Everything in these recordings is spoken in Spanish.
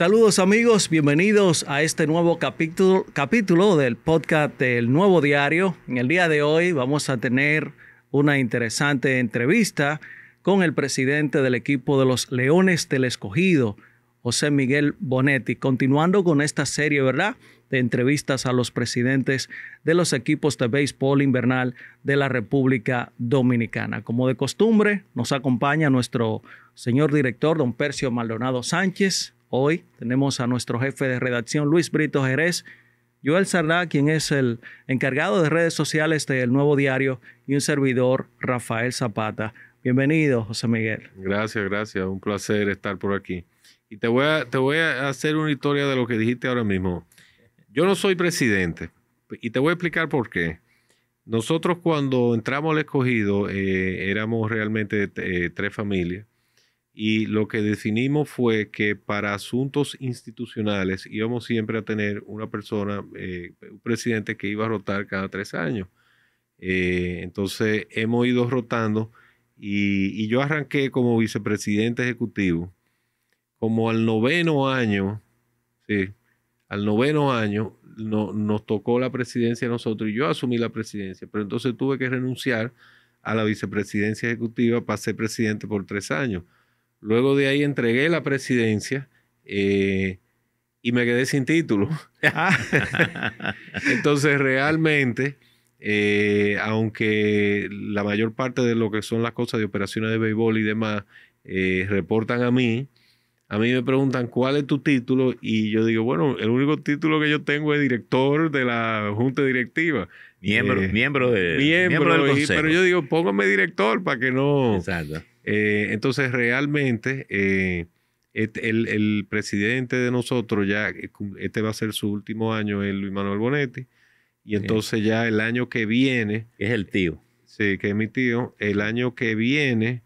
Saludos amigos, bienvenidos a este nuevo capítulo, capítulo del podcast del Nuevo Diario. En el día de hoy vamos a tener una interesante entrevista con el presidente del equipo de los Leones del Escogido, José Miguel Bonetti. Continuando con esta serie, ¿verdad? De entrevistas a los presidentes de los equipos de béisbol invernal de la República Dominicana. Como de costumbre, nos acompaña nuestro señor director, don Percio Maldonado Sánchez. Hoy tenemos a nuestro jefe de redacción, Luis Brito Jerez, Joel Sardá, quien es el encargado de redes sociales del Nuevo Diario, y un servidor, Rafael Zapata. Bienvenido, José Miguel. Gracias, gracias. Un placer estar por aquí. Y te voy a, te voy a hacer una historia de lo que dijiste ahora mismo. Yo no soy presidente y te voy a explicar por qué. Nosotros cuando entramos al escogido eh, éramos realmente eh, tres familias y lo que definimos fue que para asuntos institucionales íbamos siempre a tener una persona, eh, un presidente que iba a rotar cada tres años. Eh, entonces hemos ido rotando y, yo arranqué como vicepresidente ejecutivo. Como al noveno año, sí, al noveno año no, nos tocó la presidencia a nosotros y yo asumí la presidencia, pero entonces tuve que renunciar a la vicepresidencia ejecutiva para ser presidente por tres años Luego de ahí entregué la presidencia eh, y me quedé sin título. Entonces, realmente, eh, aunque la mayor parte de lo que son las cosas de operaciones de béisbol y demás eh, reportan a mí, a mí me preguntan cuál es tu título y yo digo, bueno, el único título que yo tengo es director de la junta directiva. Miembro, miembro, de, miembro, del consejo. pero yo digo, póngame director para que no... Exacto. Eh, entonces, realmente, eh, el, presidente de nosotros, ya eh, este va a ser su último año, es Luis Manuel Bonetti, y entonces ya el año que viene... Es el tío. Sí, que es mi tío. El año que viene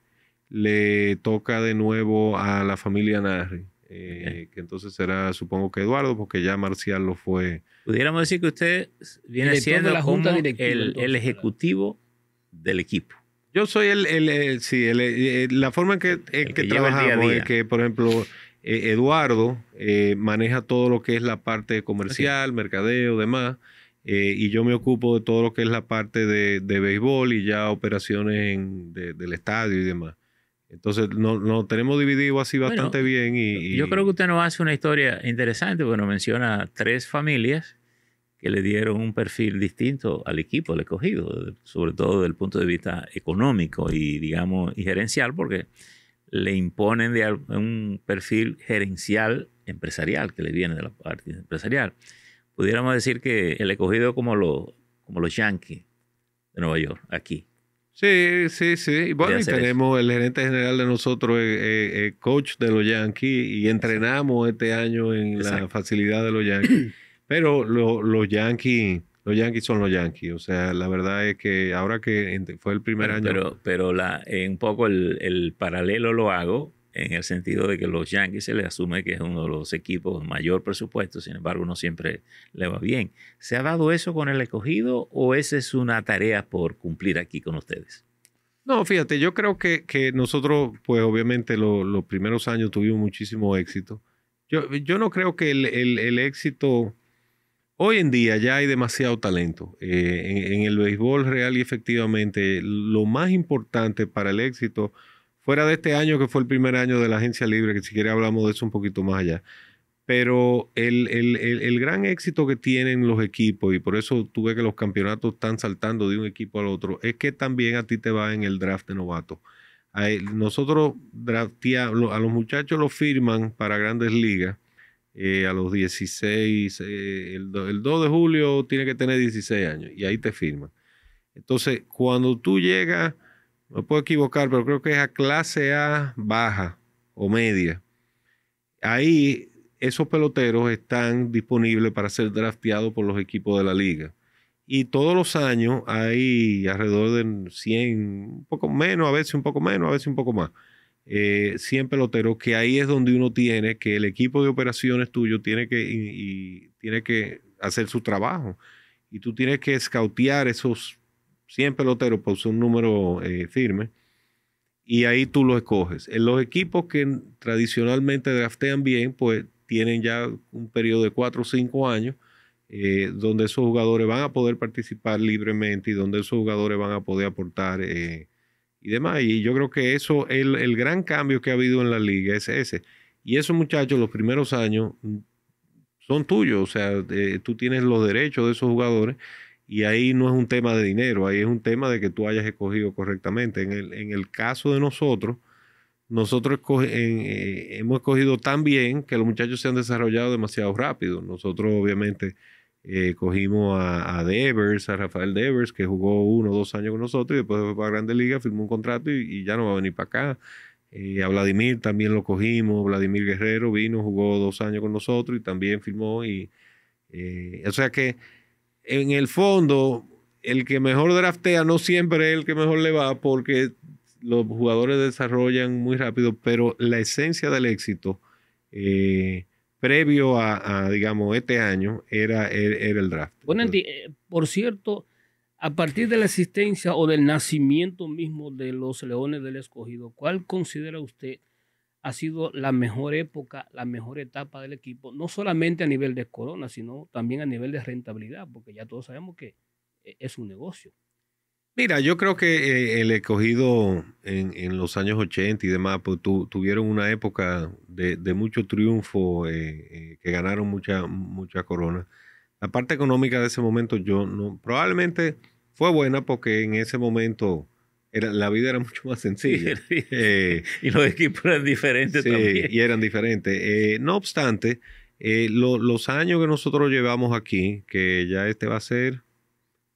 le toca de nuevo a la familia Narri. que entonces será, supongo que Eduardo, porque ya Marcial lo fue. Pudiéramos decir que usted viene siendo la junta el, ejecutivo del equipo. Yo soy el, sí, eh, la forma en que, trabajamos es que, por ejemplo, eh, Eduardo eh, maneja todo lo que es la parte comercial, mercadeo mercadeo, demás, y yo me ocupo de todo lo que es la parte de, béisbol y ya operaciones del estadio y demás. Entonces, nos tenemos dividido así bastante bien. y, Yo creo que usted nos hace una historia interesante, porque nos menciona tres familias que le dieron un perfil distinto al equipo, al escogido, sobre todo desde el punto de vista económico y, digamos, y gerencial, porque le imponen de un perfil gerencial empresarial que le viene de la parte empresarial. Pudiéramos decir que el escogido como, como los Yankees de Nueva York, aquí. Sí, sí, sí. bueno, tenemos el gerente general de nosotros, el eh, eh, eh, coach de los Yankees, y entrenamos este año en la facilidad de los Yankees. Pero los Yankees los Yankees son los Yankees. O sea, la verdad es que ahora que fue el primer año. Pero, pero la, eh, un poco el, paralelo lo hago en el sentido de que los Yankees se les asume que es uno de los equipos con mayor presupuesto, sin embargo, no siempre le va bien. ¿Se ha dado eso con el escogido o esa es una tarea por cumplir aquí con ustedes? No, fíjate, yo creo que, nosotros, pues obviamente los primeros años tuvimos muchísimo éxito. Yo, no creo que el, el, el éxito Hoy en día ya hay demasiado talento. Eh, en, el béisbol real y efectivamente lo más importante para el éxito, fuera de este año que fue el primer año de la agencia libre, que si quiere hablamos de eso un poquito más allá, pero el, gran éxito que tienen los equipos, y por eso tú ves que los campeonatos están saltando de un equipo al otro, es que también a ti te va en el draft de novato. nosotros a los muchachos los firman para grandes ligas eh, a los 16, eh, el, 2 de julio tiene que tener 16 años y ahí te firman. Entonces, cuando tú llegas, me puedo equivocar, pero creo que es a clase A baja o media. Ahí esos peloteros están disponibles para ser drafteados por los equipos de la liga. Y todos los años hay alrededor de 100, un poco menos, a veces un poco menos, a veces un poco más. 100 eh, siempre que ahí es donde uno tiene que el equipo de operaciones tuyo tiene que, tiene que hacer su trabajo. Y tú tienes que scoutar esos 100 peloteros por un número eh, firme. Y ahí tú lo escoges. En los equipos que tradicionalmente draftean bien, pues tienen ya un periodo de 4 o 5 años eh, donde esos jugadores van a poder participar libremente y donde esos jugadores van a poder aportar y demás. Y yo creo que eso, el, el gran cambio que ha habido en la liga es ese. Y esos muchachos, los primeros años, mm, son tuyos, o sea, eh, tú tienes los derechos de esos jugadores y ahí no es un tema de dinero, ahí es un tema de que tú hayas escogido correctamente. En el, caso de nosotros, nosotros eh, hemos escogido tan bien que los muchachos se han desarrollado demasiado rápido. Nosotros obviamente eh, cogimos a, Devers, a Rafael Devers, que jugó uno o dos años con nosotros y después fue para Grande Liga, firmó un contrato y, ya no va a venir para acá. Eh, a Vladimir también lo cogimos, Vladimir Guerrero vino, jugó dos años con nosotros y también firmó. Eh, o sea que en el fondo, el que mejor draftea no siempre es el que mejor le va porque los jugadores desarrollan muy rápido, pero la esencia del éxito previo a, digamos, este año era, er, el draft. Bueno, eh, por cierto, a partir de la existencia o del nacimiento mismo de los Leones del Escogido, ¿cuál considera usted ha sido la mejor época, la mejor etapa del equipo, no solamente a nivel de corona, sino también a nivel de rentabilidad, porque ya todos sabemos que eh, es un negocio. Mira, yo creo que eh, el escogido en, los años 80 y demás pues, tuvieron una época de, mucho triunfo, eh, eh, que ganaron mucha, corona. La parte económica de ese momento yo no, probablemente fue buena porque en ese momento la vida era mucho más sencilla. y los equipos eran diferentes también. Y eran diferentes. no obstante, los años que nosotros llevamos aquí, que ya este va a ser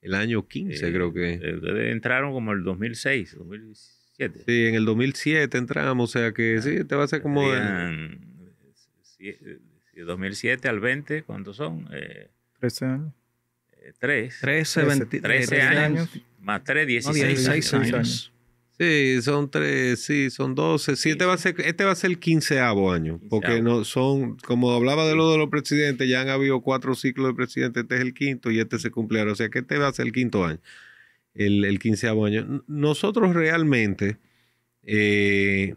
el año 15, eh, creo que. Eh, entraron como el 2006, 2007. Sí, en el 2007 entramos, o sea que ah, sí, te va a ser como. De 2007 al 20, ¿cuántos son? Eh, 13 años. 3. 13, 13, 13 años, Más 3, 16, 16 años. Sí, son tres, sí, son doce, Sí, este, va a ser, este va a ser el quinceavo año, porque no son, como hablaba de lo de los presidentes, ya han habido cuatro ciclos de presidentes, este es el quinto y este se cumplirá, o sea que este va a ser el quinto año, el, quinceavo año. Nosotros realmente, eh,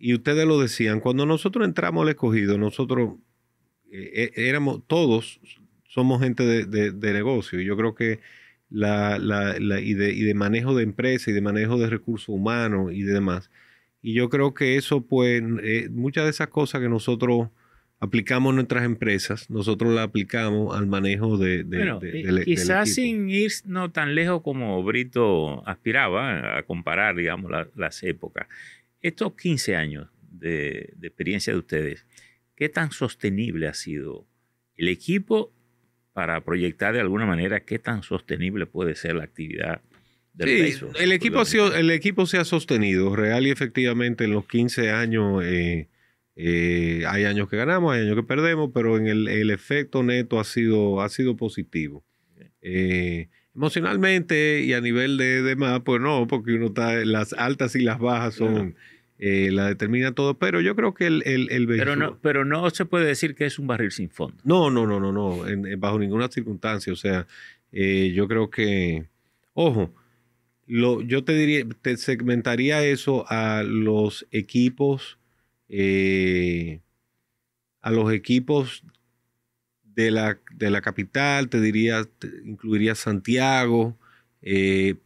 y ustedes lo decían, cuando nosotros entramos al escogido, nosotros eh, eh, éramos, todos somos gente de, de negocio, y yo creo que la, la, y, de, y, de, manejo de empresa y de manejo de recursos humanos y demás. Y yo creo que eso, pues, eh, muchas de esas cosas que nosotros aplicamos en nuestras empresas, nosotros las aplicamos al manejo de... de, bueno, e-, quizás sin ir no tan lejos como Brito aspiraba a comparar, digamos, las épocas. Estos 15 años de, experiencia de ustedes, ¿qué tan sostenible ha sido el equipo para proyectar de alguna manera qué tan sostenible puede ser la actividad del sí, El equipo, se, el equipo se ha sostenido real y efectivamente en los 15 años. Eh, eh, hay años que ganamos, hay años que perdemos, pero en el, efecto neto ha sido, ha sido positivo. Eh, emocionalmente y a nivel de demás, pues no, porque uno está, las altas y las bajas son, eh, la determina todo, pero yo creo que el, el, Pero no, pero no se puede decir que es un barril sin fondo. No, no, no, no, no, bajo ninguna circunstancia. O sea, eh, yo creo que, ojo, lo, yo te diría, te segmentaría eso a los equipos, eh, a los equipos de la, de la capital, te diría, incluiría Santiago,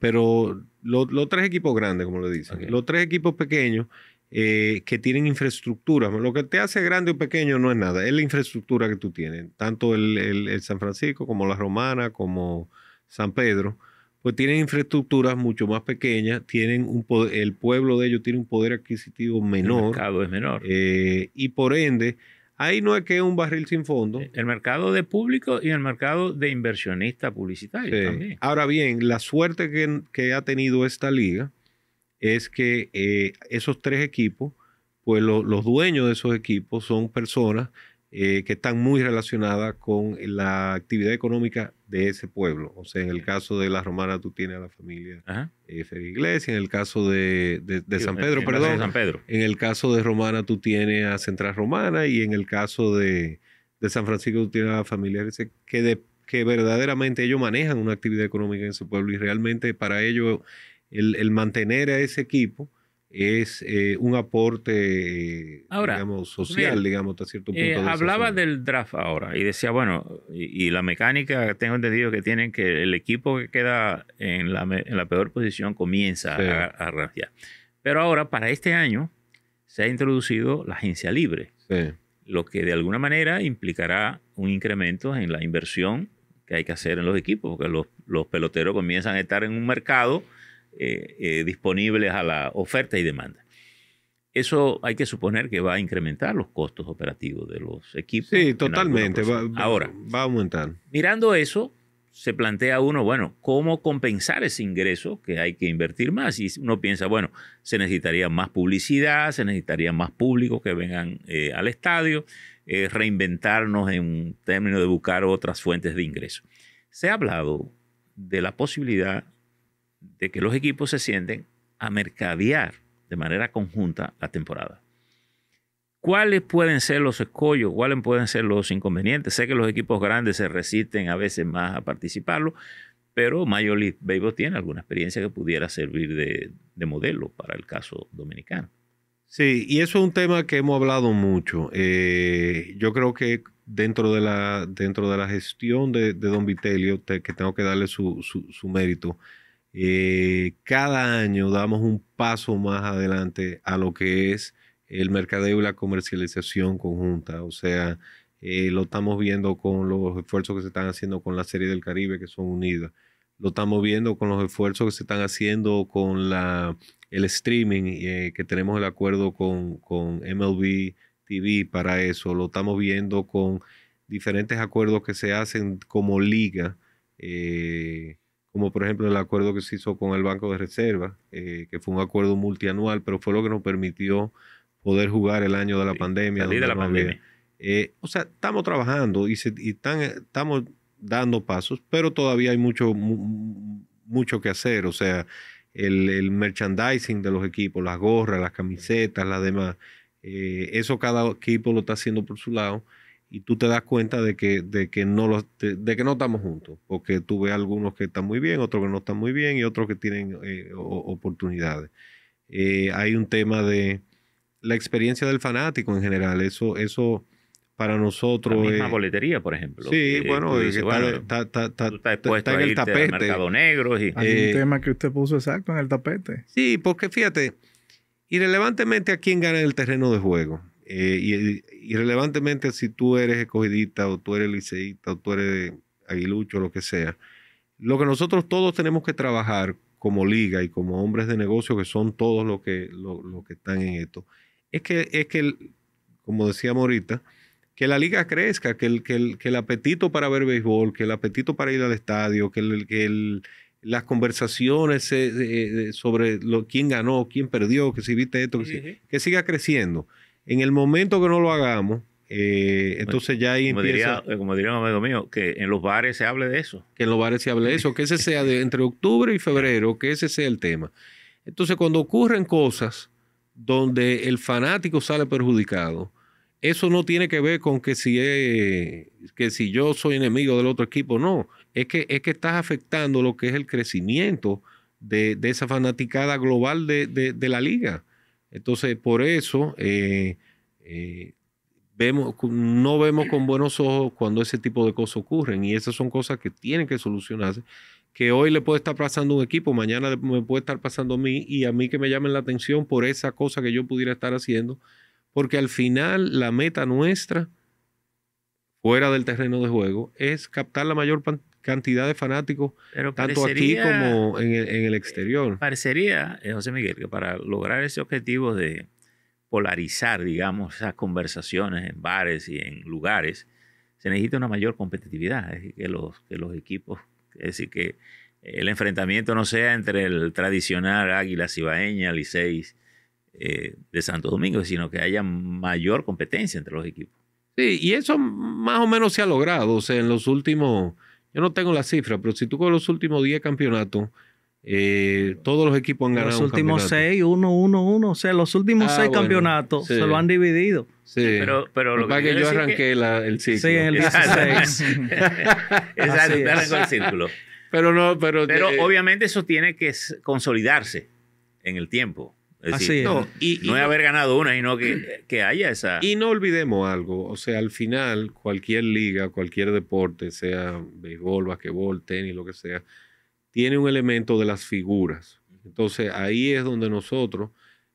pero los tres equipos grandes, como le dicen. Los tres equipos pequeños eh, que tienen infraestructura. Lo que te hace grande o pequeño no es nada, es la infraestructura que tú tienes. Tanto el, San Francisco como la Romana, como San Pedro, pues tienen infraestructuras mucho más pequeñas, tienen el pueblo de ellos tiene un poder adquisitivo menor. El mercado es menor. Eh, y por ende, ahí no es que es un barril sin fondo. El mercado de público y el mercado de inversionista publicitario Ahora bien, la suerte que ha tenido esta liga es que eh, esos tres equipos, pues los dueños de esos equipos son personas eh, que están muy relacionadas con la actividad económica de ese pueblo. O sea, en el caso de La Romana, tú tienes a la familia eh, Iglesias, en el caso de, San Pedro, perdón. En el caso de Romana, tú tienes a Central Romana y en el caso de, San Francisco, tú tienes a la familia que, que verdaderamente ellos manejan una actividad económica en ese pueblo y realmente para ellos el, mantener a ese equipo es eh, un aporte, ahora, digamos, social, digamos, hasta cierto eh, punto. hablaba del draft ahora y decía, bueno, y, la mecánica, tengo entendido que tienen que el equipo que queda en la, peor posición comienza a, a Pero ahora, para este año, se ha introducido la agencia libre, lo que de alguna manera implicará un incremento en la inversión que hay que hacer en los equipos, porque los peloteros comienzan a estar en un mercado eh, eh, disponibles a la oferta y demanda. Eso hay que suponer que va a incrementar los costos operativos de los equipos. Sí, totalmente. Ahora, va a aumentar. Mirando eso, se plantea uno, bueno, ¿cómo compensar ese ingreso que hay que invertir más? Y uno piensa, bueno, se necesitaría más publicidad, se necesitaría más público que vengan eh, al estadio, reinventarnos en términos de buscar otras fuentes de ingreso. Se ha hablado de la posibilidad de que los equipos se sienten a mercadear de manera conjunta la temporada. ¿Cuáles pueden ser los escollos? ¿Cuáles pueden ser los inconvenientes? Sé que los equipos grandes se resisten a veces más a participarlo, pero Major League Baseball tiene alguna experiencia que pudiera servir de, modelo para el caso dominicano. Sí, y eso es un tema que hemos hablado mucho. Eh, yo creo que dentro de la, dentro de la gestión de, Don Vitelio, que tengo que darle su mérito, eh, cada año damos un paso más adelante a lo que es el mercadeo y la comercialización conjunta. O sea, eh, lo estamos viendo con los esfuerzos que se están haciendo con la serie del Caribe, que son unidas. Lo estamos viendo con los esfuerzos que se están haciendo con la, el streaming, eh, que tenemos el acuerdo con, con MLB TV para eso. Lo estamos viendo con diferentes acuerdos que se hacen como liga como por ejemplo el acuerdo que se hizo con el Banco de Reserva, eh, que fue un acuerdo multianual, pero fue lo que nos permitió poder jugar el año de la pandemia. Eh, o sea, estamos trabajando y, y eh, estamos dando pasos, pero todavía hay mucho, mucho que hacer. O sea, el, merchandising de los equipos, las gorras, las camisetas, las demás, eso cada equipo lo está haciendo por su lado y tú te das cuenta de que, de que, no, de, que no estamos juntos, porque tú ves algunos que están muy bien, otros que no están muy bien y otros que tienen eh, oportunidades. Eh, hay un tema de la experiencia del fanático en general, eso... eso para nosotros. La misma boletería, por ejemplo. Sí, bueno, eh, está, en el tapete. Hay un tema que usted puso exacto en el tapete. Sí, porque fíjate, irrelevantemente a quién gana el terreno de juego. Eh, y, si tú eres escogidita o tú eres liceísta o tú eres aguilucho lo que sea, lo que nosotros todos tenemos que trabajar como liga y como hombres de negocio, que son todos los que, lo, que están en esto, es que, es que como decía Morita que la liga crezca, que el, que, el, que el, apetito para ver béisbol, que el apetito para ir al estadio, que, el, que las conversaciones sobre lo, quién ganó, quién perdió, que si viste esto, que, que siga creciendo. En el momento que no lo hagamos, eh, entonces ya ahí como empieza... Diría, como diría un amigo mío, que en los bares se hable de eso. Que en los bares se hable de eso, que ese sea de, entre octubre y febrero, que ese sea el tema. Entonces cuando ocurren cosas donde el fanático sale perjudicado, eso no tiene que ver con que si, es, que si yo soy enemigo del otro equipo, no. Es que, es que estás afectando lo que es el crecimiento de, esa fanaticada global de la liga. Entonces, por eso eh, eh, vemos, no vemos con buenos ojos cuando ese tipo de cosas ocurren y esas son cosas que tienen que solucionarse, que hoy le puede estar pasando a un equipo, mañana me puede estar pasando a mí y a mí que me llamen la atención por esa cosa que yo pudiera estar haciendo, porque al final la meta nuestra fuera del terreno de juego es captar la mayor cantidad de fanáticos, tanto aquí como en el, exterior. Parecería, eh, José Miguel, que para lograr ese objetivo de polarizar, digamos, esas conversaciones en bares y en lugares, se necesita una mayor competitividad, es decir, que los, que los equipos, es decir, que el enfrentamiento no sea entre el tradicional Águila Cibaeña, Liceis eh, de Santo Domingo, sino que haya mayor competencia entre los equipos. Sí, y eso más o menos se ha logrado, o sea, en los últimos yo no tengo la cifra, pero si tú con los últimos 10 campeonatos, eh, todos los equipos han ganado. Los últimos 6, 1, 1, 1. O sea, los últimos 6 ah, campeonatos se lo han dividido. Sí, pero, pero lo que, que yo arranqué La, el ciclo. Sí, en el 16. Exacto, te arrancó el círculo. Pero no, pero. Pero eh, obviamente eso tiene que consolidarse en el tiempo. Así No, y, no es haber ganado una, sino que, que haya esa... Y no olvidemos algo, o sea, al final cualquier liga, cualquier deporte, sea béisbol, basquetbol, tenis, lo que sea, tiene un elemento de las figuras. Entonces ahí es donde nosotros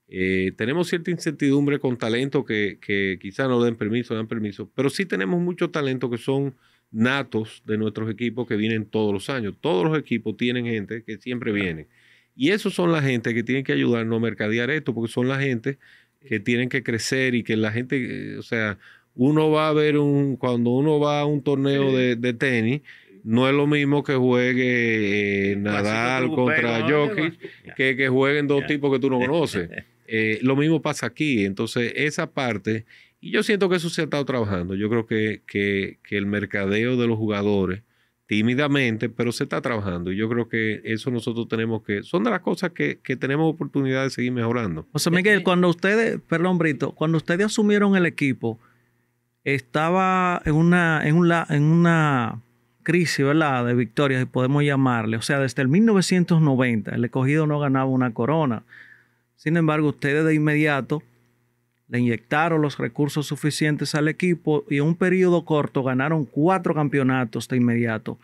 eh, tenemos cierta incertidumbre con talento que, que quizás no den permiso, dan permiso, pero sí tenemos mucho talento que son natos de nuestros equipos que vienen todos los años. Todos los equipos tienen gente que siempre viene. Y esos son la gente que tienen que ayudarnos a mercadear esto, porque son la gente que tienen que crecer y que la gente, eh, o sea, uno va a ver un, cuando uno va a un torneo de, tenis, no es lo mismo que juegue eh, Nadal contra Jockey, que que jueguen dos tipos que tú no conoces. Eh, lo mismo pasa aquí. Entonces, esa parte, y yo siento que eso se ha estado trabajando. Yo creo que, que, que el mercadeo de los jugadores tímidamente, pero se está trabajando. Y yo creo que eso nosotros tenemos que, son de las cosas que, tenemos oportunidad de seguir mejorando. José Miguel, eh, cuando ustedes, perdón Brito, cuando ustedes asumieron el equipo, estaba en una, en una, en una crisis, ¿verdad? De victorias, podemos llamarle. O sea, desde el 1990 el escogido no ganaba una corona. Sin embargo, ustedes de inmediato le inyectaron los recursos suficientes al equipo y en un periodo corto ganaron cuatro campeonatos de inmediato.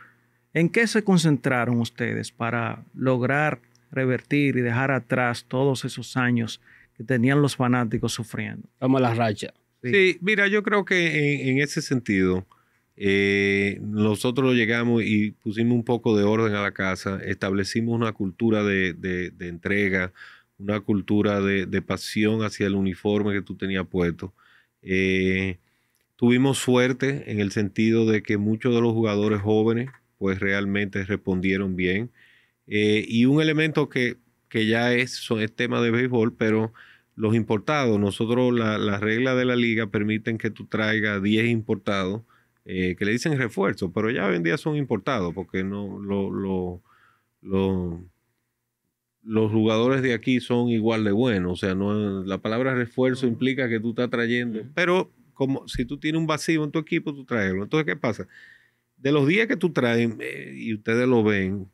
¿En qué se concentraron ustedes para lograr revertir y dejar atrás todos esos años que tenían los fanáticos sufriendo? Vamos a la racha. Sí. mira, yo creo que en, ese sentido, eh, nosotros llegamos y pusimos un poco de orden a la casa, establecimos una cultura de entrega, una cultura de, pasión hacia el uniforme que tú tenías puesto. Eh, tuvimos suerte en el sentido de que muchos de los jugadores jóvenes pues realmente respondieron bien. Eh, y un elemento que, ya es, son, tema de béisbol, pero los importados, nosotros las reglas de la liga permiten que tú traigas 10 importados, eh, que le dicen refuerzo, pero ya hoy en día son importados porque no lo los jugadores de aquí son igual de buenos. O sea, no, la palabra refuerzo implica que tú estás trayendo. Pero como si tú tienes un vacío en tu equipo, tú traeslo. Entonces, ¿qué pasa? De los días que tú traes, eh, y ustedes lo ven,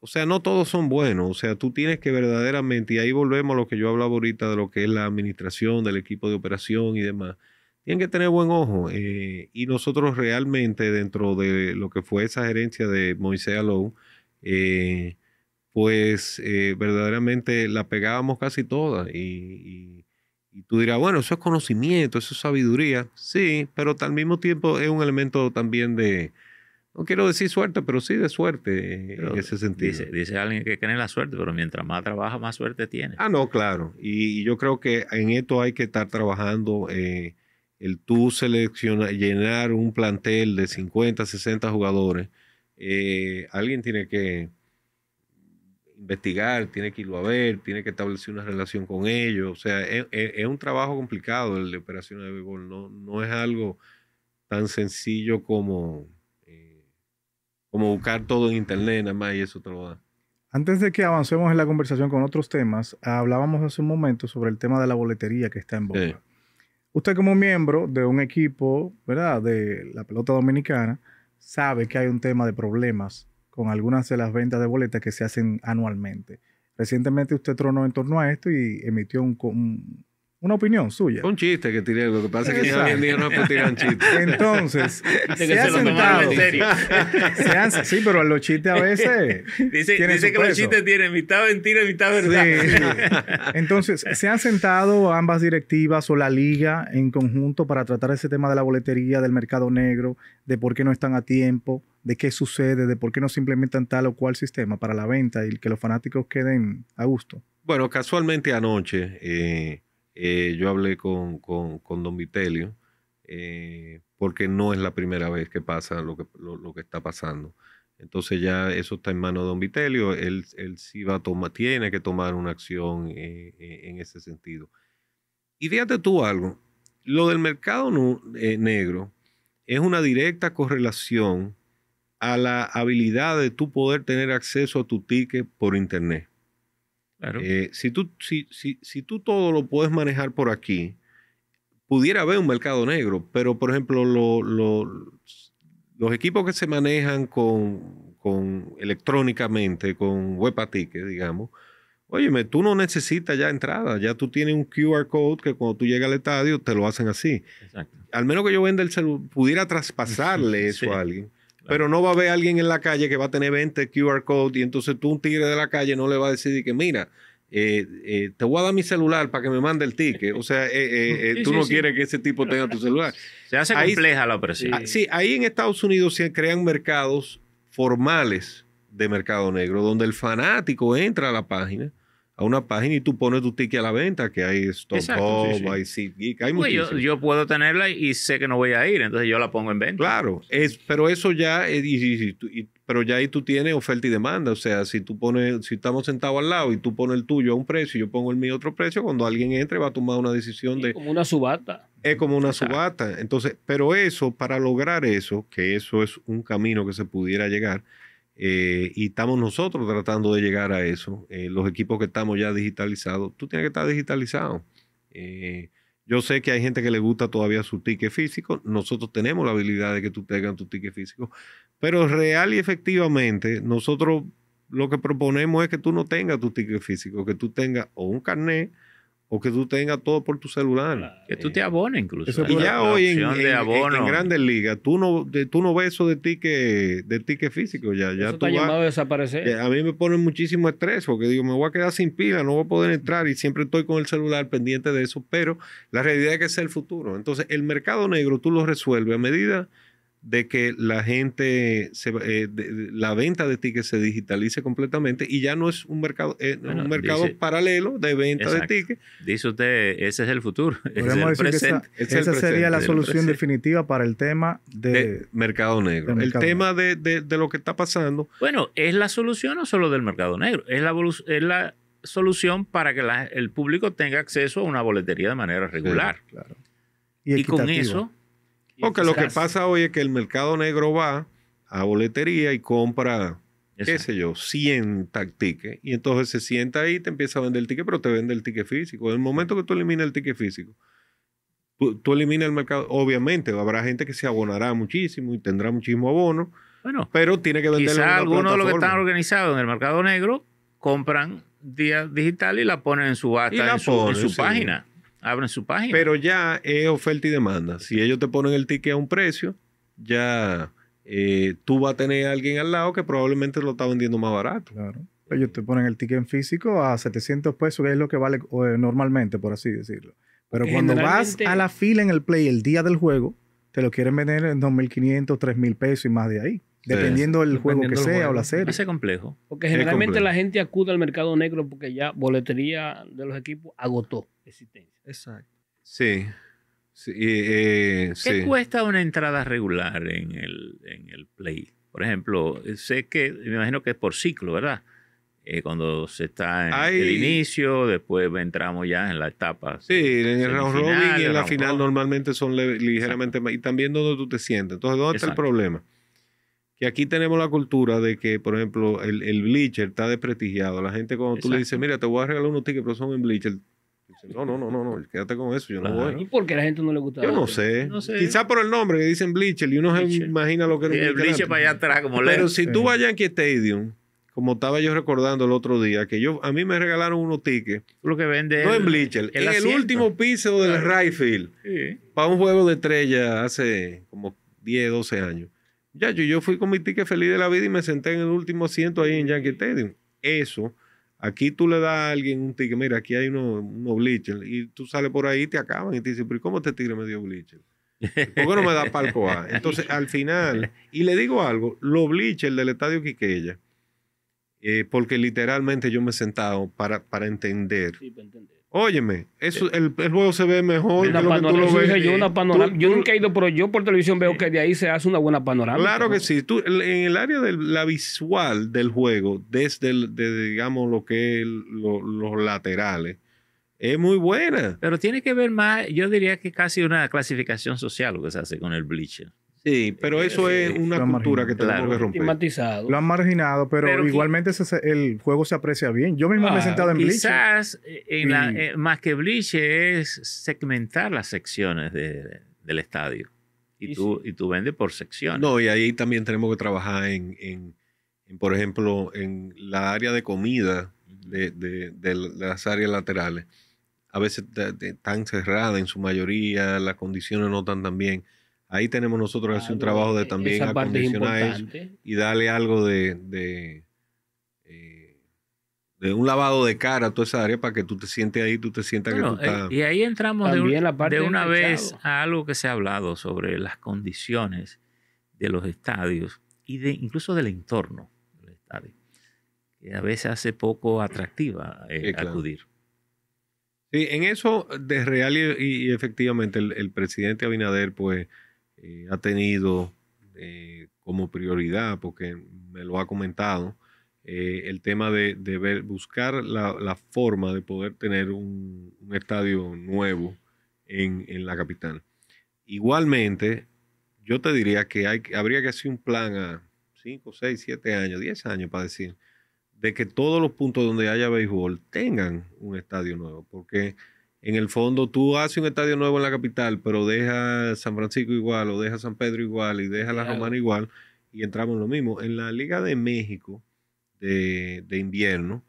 o sea, no todos son buenos. O sea, tú tienes que verdaderamente, y ahí volvemos a lo que yo hablaba ahorita de lo que es la administración, del equipo de operación y demás. Tienen que tener buen ojo. Eh, y nosotros realmente, dentro de lo que fue esa gerencia de Moisés Alou, eh, pues eh, verdaderamente la pegábamos casi todas. Y, tú dirás, bueno, eso es conocimiento, eso es sabiduría. Sí, pero al mismo tiempo es un elemento también de, no quiero decir suerte, pero sí de suerte en ese sentido. Dice, alguien que tiene la suerte, pero mientras más trabaja, más suerte tiene. Ah, no, claro. Y, yo creo que en esto hay que estar trabajando. Eh, el tú seleccionar, llenar un plantel de 50, 60 jugadores, eh, alguien tiene que investigar, tiene que irlo a ver, tiene que establecer una relación con ellos. O sea, e, e, es, un trabajo complicado el de operaciones de béisbol. No, no es algo tan sencillo como, eh, como buscar todo en internet, nada más, y eso te lo da. Antes de que avancemos en la conversación con otros temas, hablábamos hace un momento sobre el tema de la boletería que está en boca. Usted como miembro de un equipo, ¿verdad?, de la pelota dominicana, sabe que hay un tema de problemas con algunas de las ventas de boletas que se hacen anualmente. Recientemente usted tronó en torno a esto y emitió un, un, una opinión suya. Un chiste que tiré, lo que pasa es que hoy en no que tiran chistes. Entonces, se, han sentado. En serio. sí, pero los chistes a veces. Dice, dice que los chistes tienen mitad mentira y mitad verdad. Sí. Entonces, se han sentado ambas directivas o la liga en conjunto para tratar ese tema de la boletería, del mercado negro, de por qué no están a tiempo, de qué sucede, de por qué no se implementan tal o cual sistema para la venta y que los fanáticos queden a gusto. Bueno, casualmente anoche. Eh, eh, yo hablé con, don Vitelio, eh, porque no es la primera vez que pasa lo que, está pasando. Entonces ya eso está en manos de don Vitelio, él, él sí va a tomar, tiene que tomar una acción eh, e, en ese sentido. Y fíjate tú algo, lo del mercado negro es una directa correlación a la habilidad de tú poder tener acceso a tu ticket por internet. Eh, si, tú, si tú todo lo puedes manejar por aquí, pudiera haber un mercado negro, pero por ejemplo, los equipos que se manejan con, con electrónicamente, con webaticket, digamos, óyeme, tú no necesitas ya entrada, ya tú tienes un QR code que cuando tú llegas al estadio te lo hacen así. Al menos que yo venda el celular, pudiera traspasarle eso a alguien. Pero no va a haber alguien en la calle que va a tener 20 QR code y entonces tú, un tigre de la calle, no le va a decir que mira, eh, eh, te voy a dar mi celular para que me mande el ticket. O sea, eh, tú no quieres que ese tipo tenga tu celular. Se hace compleja la operación. Ah, sí, ahí en Estados Unidos se crean mercados formales de mercado negro, donde el fanático entra a la página a una página y tú pones tu ticket a la venta, que hay Stock hay hay pues yo, puedo tenerla y sé que no voy a ir, entonces yo la pongo en venta. Claro, es, pero eso ya, y, pero ya ahí tú tienes oferta y demanda, o sea, si tú pones, si estamos sentados al lado y tú pones el tuyo a un precio y yo pongo el mío a otro precio, cuando alguien entre va a tomar una decisión de... Como una subata. Es como una subata, entonces, pero eso, para lograr eso, que eso es un camino que se pudiera llegar, eh, y estamos nosotros tratando de llegar a eso. Eh, los equipos que estamos ya digitalizados, tú tienes que estar digitalizado. Eh, yo sé que hay gente que le gusta todavía su ticket físico. Nosotros tenemos la habilidad de que tú tengas tu ticket físico. Pero real y efectivamente, nosotros lo que proponemos es que tú no tengas tu ticket físico, que tú tengas o un carnet o que tú tengas todo por tu celular. Que tú te abones incluso. Y ya hoy en, Grandes Ligas, tú no, tú no ves eso de ticket, de físico. Ya, ya eso tú llamado a desaparecer. Eh, a mí me pone muchísimo estrés porque digo, me voy a quedar sin pila, no voy a poder entrar y siempre estoy con el celular pendiente de eso, pero la realidad es que es el futuro. Entonces, el mercado negro tú lo resuelves a medida de que la gente, eh, la venta de tickets se digitalice completamente y ya no es un mercado, eh, un mercado paralelo de venta de tickets. Dice usted, ese es el futuro. presente. Esa, sería la solución definitiva para el tema de, mercado negro. el tema De, lo que está pasando. Bueno, es la solución no solo del mercado negro, es la, es la solución para que el público tenga acceso a una boletería de manera regular. y con eso porque lo que pasa hoy es que el mercado negro va a boletería y compra, qué sé yo, 100 tickets. Y entonces se sienta ahí, y te empieza a vender el ticket, pero te vende el ticket físico. En el momento que tú eliminas el ticket físico, tú, eliminas el mercado. Obviamente, habrá gente que se abonará muchísimo y tendrá muchísimo abono. pero tiene que vender. Quizá algunos de los que están organizados en el mercado negro compran día digital y la ponen en su, hasta en su sí. página abren su página. Pero ya es oferta y demanda. Si ellos te ponen el ticket a un precio, ya eh, tú vas a tener a alguien al lado que probablemente lo está vendiendo más barato. Claro. Ellos te ponen el ticket en físico a 700 pesos, que es lo que vale eh, normalmente, por así decirlo. Pero cuando vas a la fila en el play el día del juego, te lo quieren vender en 2.500, 3.000 pesos y más de ahí. Dependiendo del juego que sea o la serie. Ese complejo. Porque generalmente la gente acude al mercado negro porque ya boletería de los equipos agotó existencia. Exacto. Sí. Eh, ¿Qué cuesta una entrada regular en el, Play? Por ejemplo, sé que, me imagino que es por ciclo, ¿verdad? Eh, cuando se está en el inicio, después entramos ya en la etapa. Sí, en el round robin y en la final normalmente son ligeramente más. Y también donde tú te sientes. Entonces, ¿dónde está el problema? Que aquí tenemos la cultura de que, por ejemplo, el, el bleacher está desprestigiado. La gente cuando tú le dices, mira, te voy a regalar unos tickets, pero son en bleacher, no, no, no, no, quédate con eso, yo no voy. ¿Y por qué a la gente no le gusta? Yo no sé. Quizás Quizá por el nombre que dicen Bleacher y uno se imagina lo que era. el Bleacher para allá atrás, como Pero si tú vas a Yankee Stadium, como estaba yo recordando el otro día, que yo a mí me regalaron unos tickets. Lo que vende. No en Bleacher, en el último piso del claro. Rayfield. Sí. Para un juego de estrella hace como 10, 12 años. Ya, yo, yo fui con mi ticket feliz de la vida y me senté en el último asiento ahí en Yankee Stadium. Eso Aquí tú le das a alguien un tigre. mira, aquí hay unos uno bleachers, y tú sales por ahí y te acaban y te dicen, pero ¿cómo este tigre me dio bleacher? ¿Por qué no me da palco A? Entonces, al final, y le digo algo, los bleachers del Estadio Quiqueya, eh, porque literalmente yo me he sentado para, para entender. Sí, para entender. Óyeme, eso, el, juego se ve mejor. Yo, nunca he ido, pero yo por televisión veo que de ahí se hace una buena panorámica. Claro que sí. Tú, en el área de la visual del juego, desde, digamos, lo que los laterales, es muy buena. Pero tiene que ver más, yo diría que casi una clasificación social lo que se hace con el Bleacher. Sí, pero eh, eso es eh, una cultura que tenemos que romper. Lo han marginado, pero, igualmente el juego se aprecia bien. Yo mismo me he sentado en Bleach. Quizás eh, más que Bleach es segmentar las secciones del estadio. Y, tú, y tú vendes por secciones. No, y ahí también tenemos que trabajar en, por ejemplo, en la área de comida de, de las áreas laterales. A veces están cerradas en su mayoría, las condiciones no están tan bien Ahí tenemos nosotros que hacer un trabajo de e-, también acondicionar eso y darle algo de, eh, de, un lavado de cara a toda esa área para que tú te sientes ahí, tú te sientas que tú estás. Eh, y ahí entramos de, una vez a algo que se ha hablado sobre las condiciones de los estadios y de incluso del entorno del estadio, que a veces hace poco atractiva eh, acudir. Sí, en eso de real y, efectivamente el presidente Abinader, pues eh, ha tenido eh, como prioridad, porque me lo ha comentado, eh, el tema de, buscar la, forma de poder tener un, estadio nuevo en, la capital. Igualmente, yo te diría que hay, habría que hacer un plan a 5, 6, 7 años, 10 años para decir, de que todos los puntos donde haya béisbol tengan un estadio nuevo, porque en el fondo tú haces un estadio nuevo en la capital, pero deja San Francisco igual o deja San Pedro igual y deja la Romana igual y entramos en lo mismo. En la Liga de México de, invierno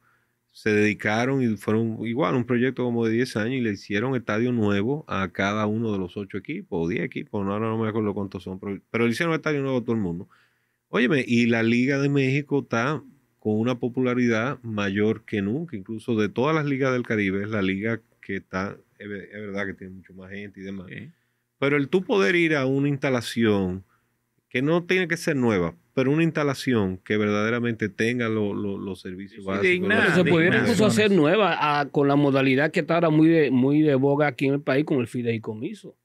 se dedicaron y fueron igual un proyecto como de 10 años y le hicieron estadio nuevo a cada uno de los 8 equipos o 10 equipos, no, ahora no me acuerdo cuántos son, pero, le hicieron estadio nuevo a todo el mundo. Óyeme, y la Liga de México está con una popularidad mayor que nunca, incluso de todas las ligas del Caribe, es la liga que está, es, verdad que tiene mucho más gente y demás. Pero el tú poder ir a una instalación que no tiene que ser nueva, pero una instalación que verdaderamente tenga los servicios básicos. se pudiera incluso hacer nueva ah, con la modalidad que está ahora muy de, muy de boga aquí en el país con el fideicomiso.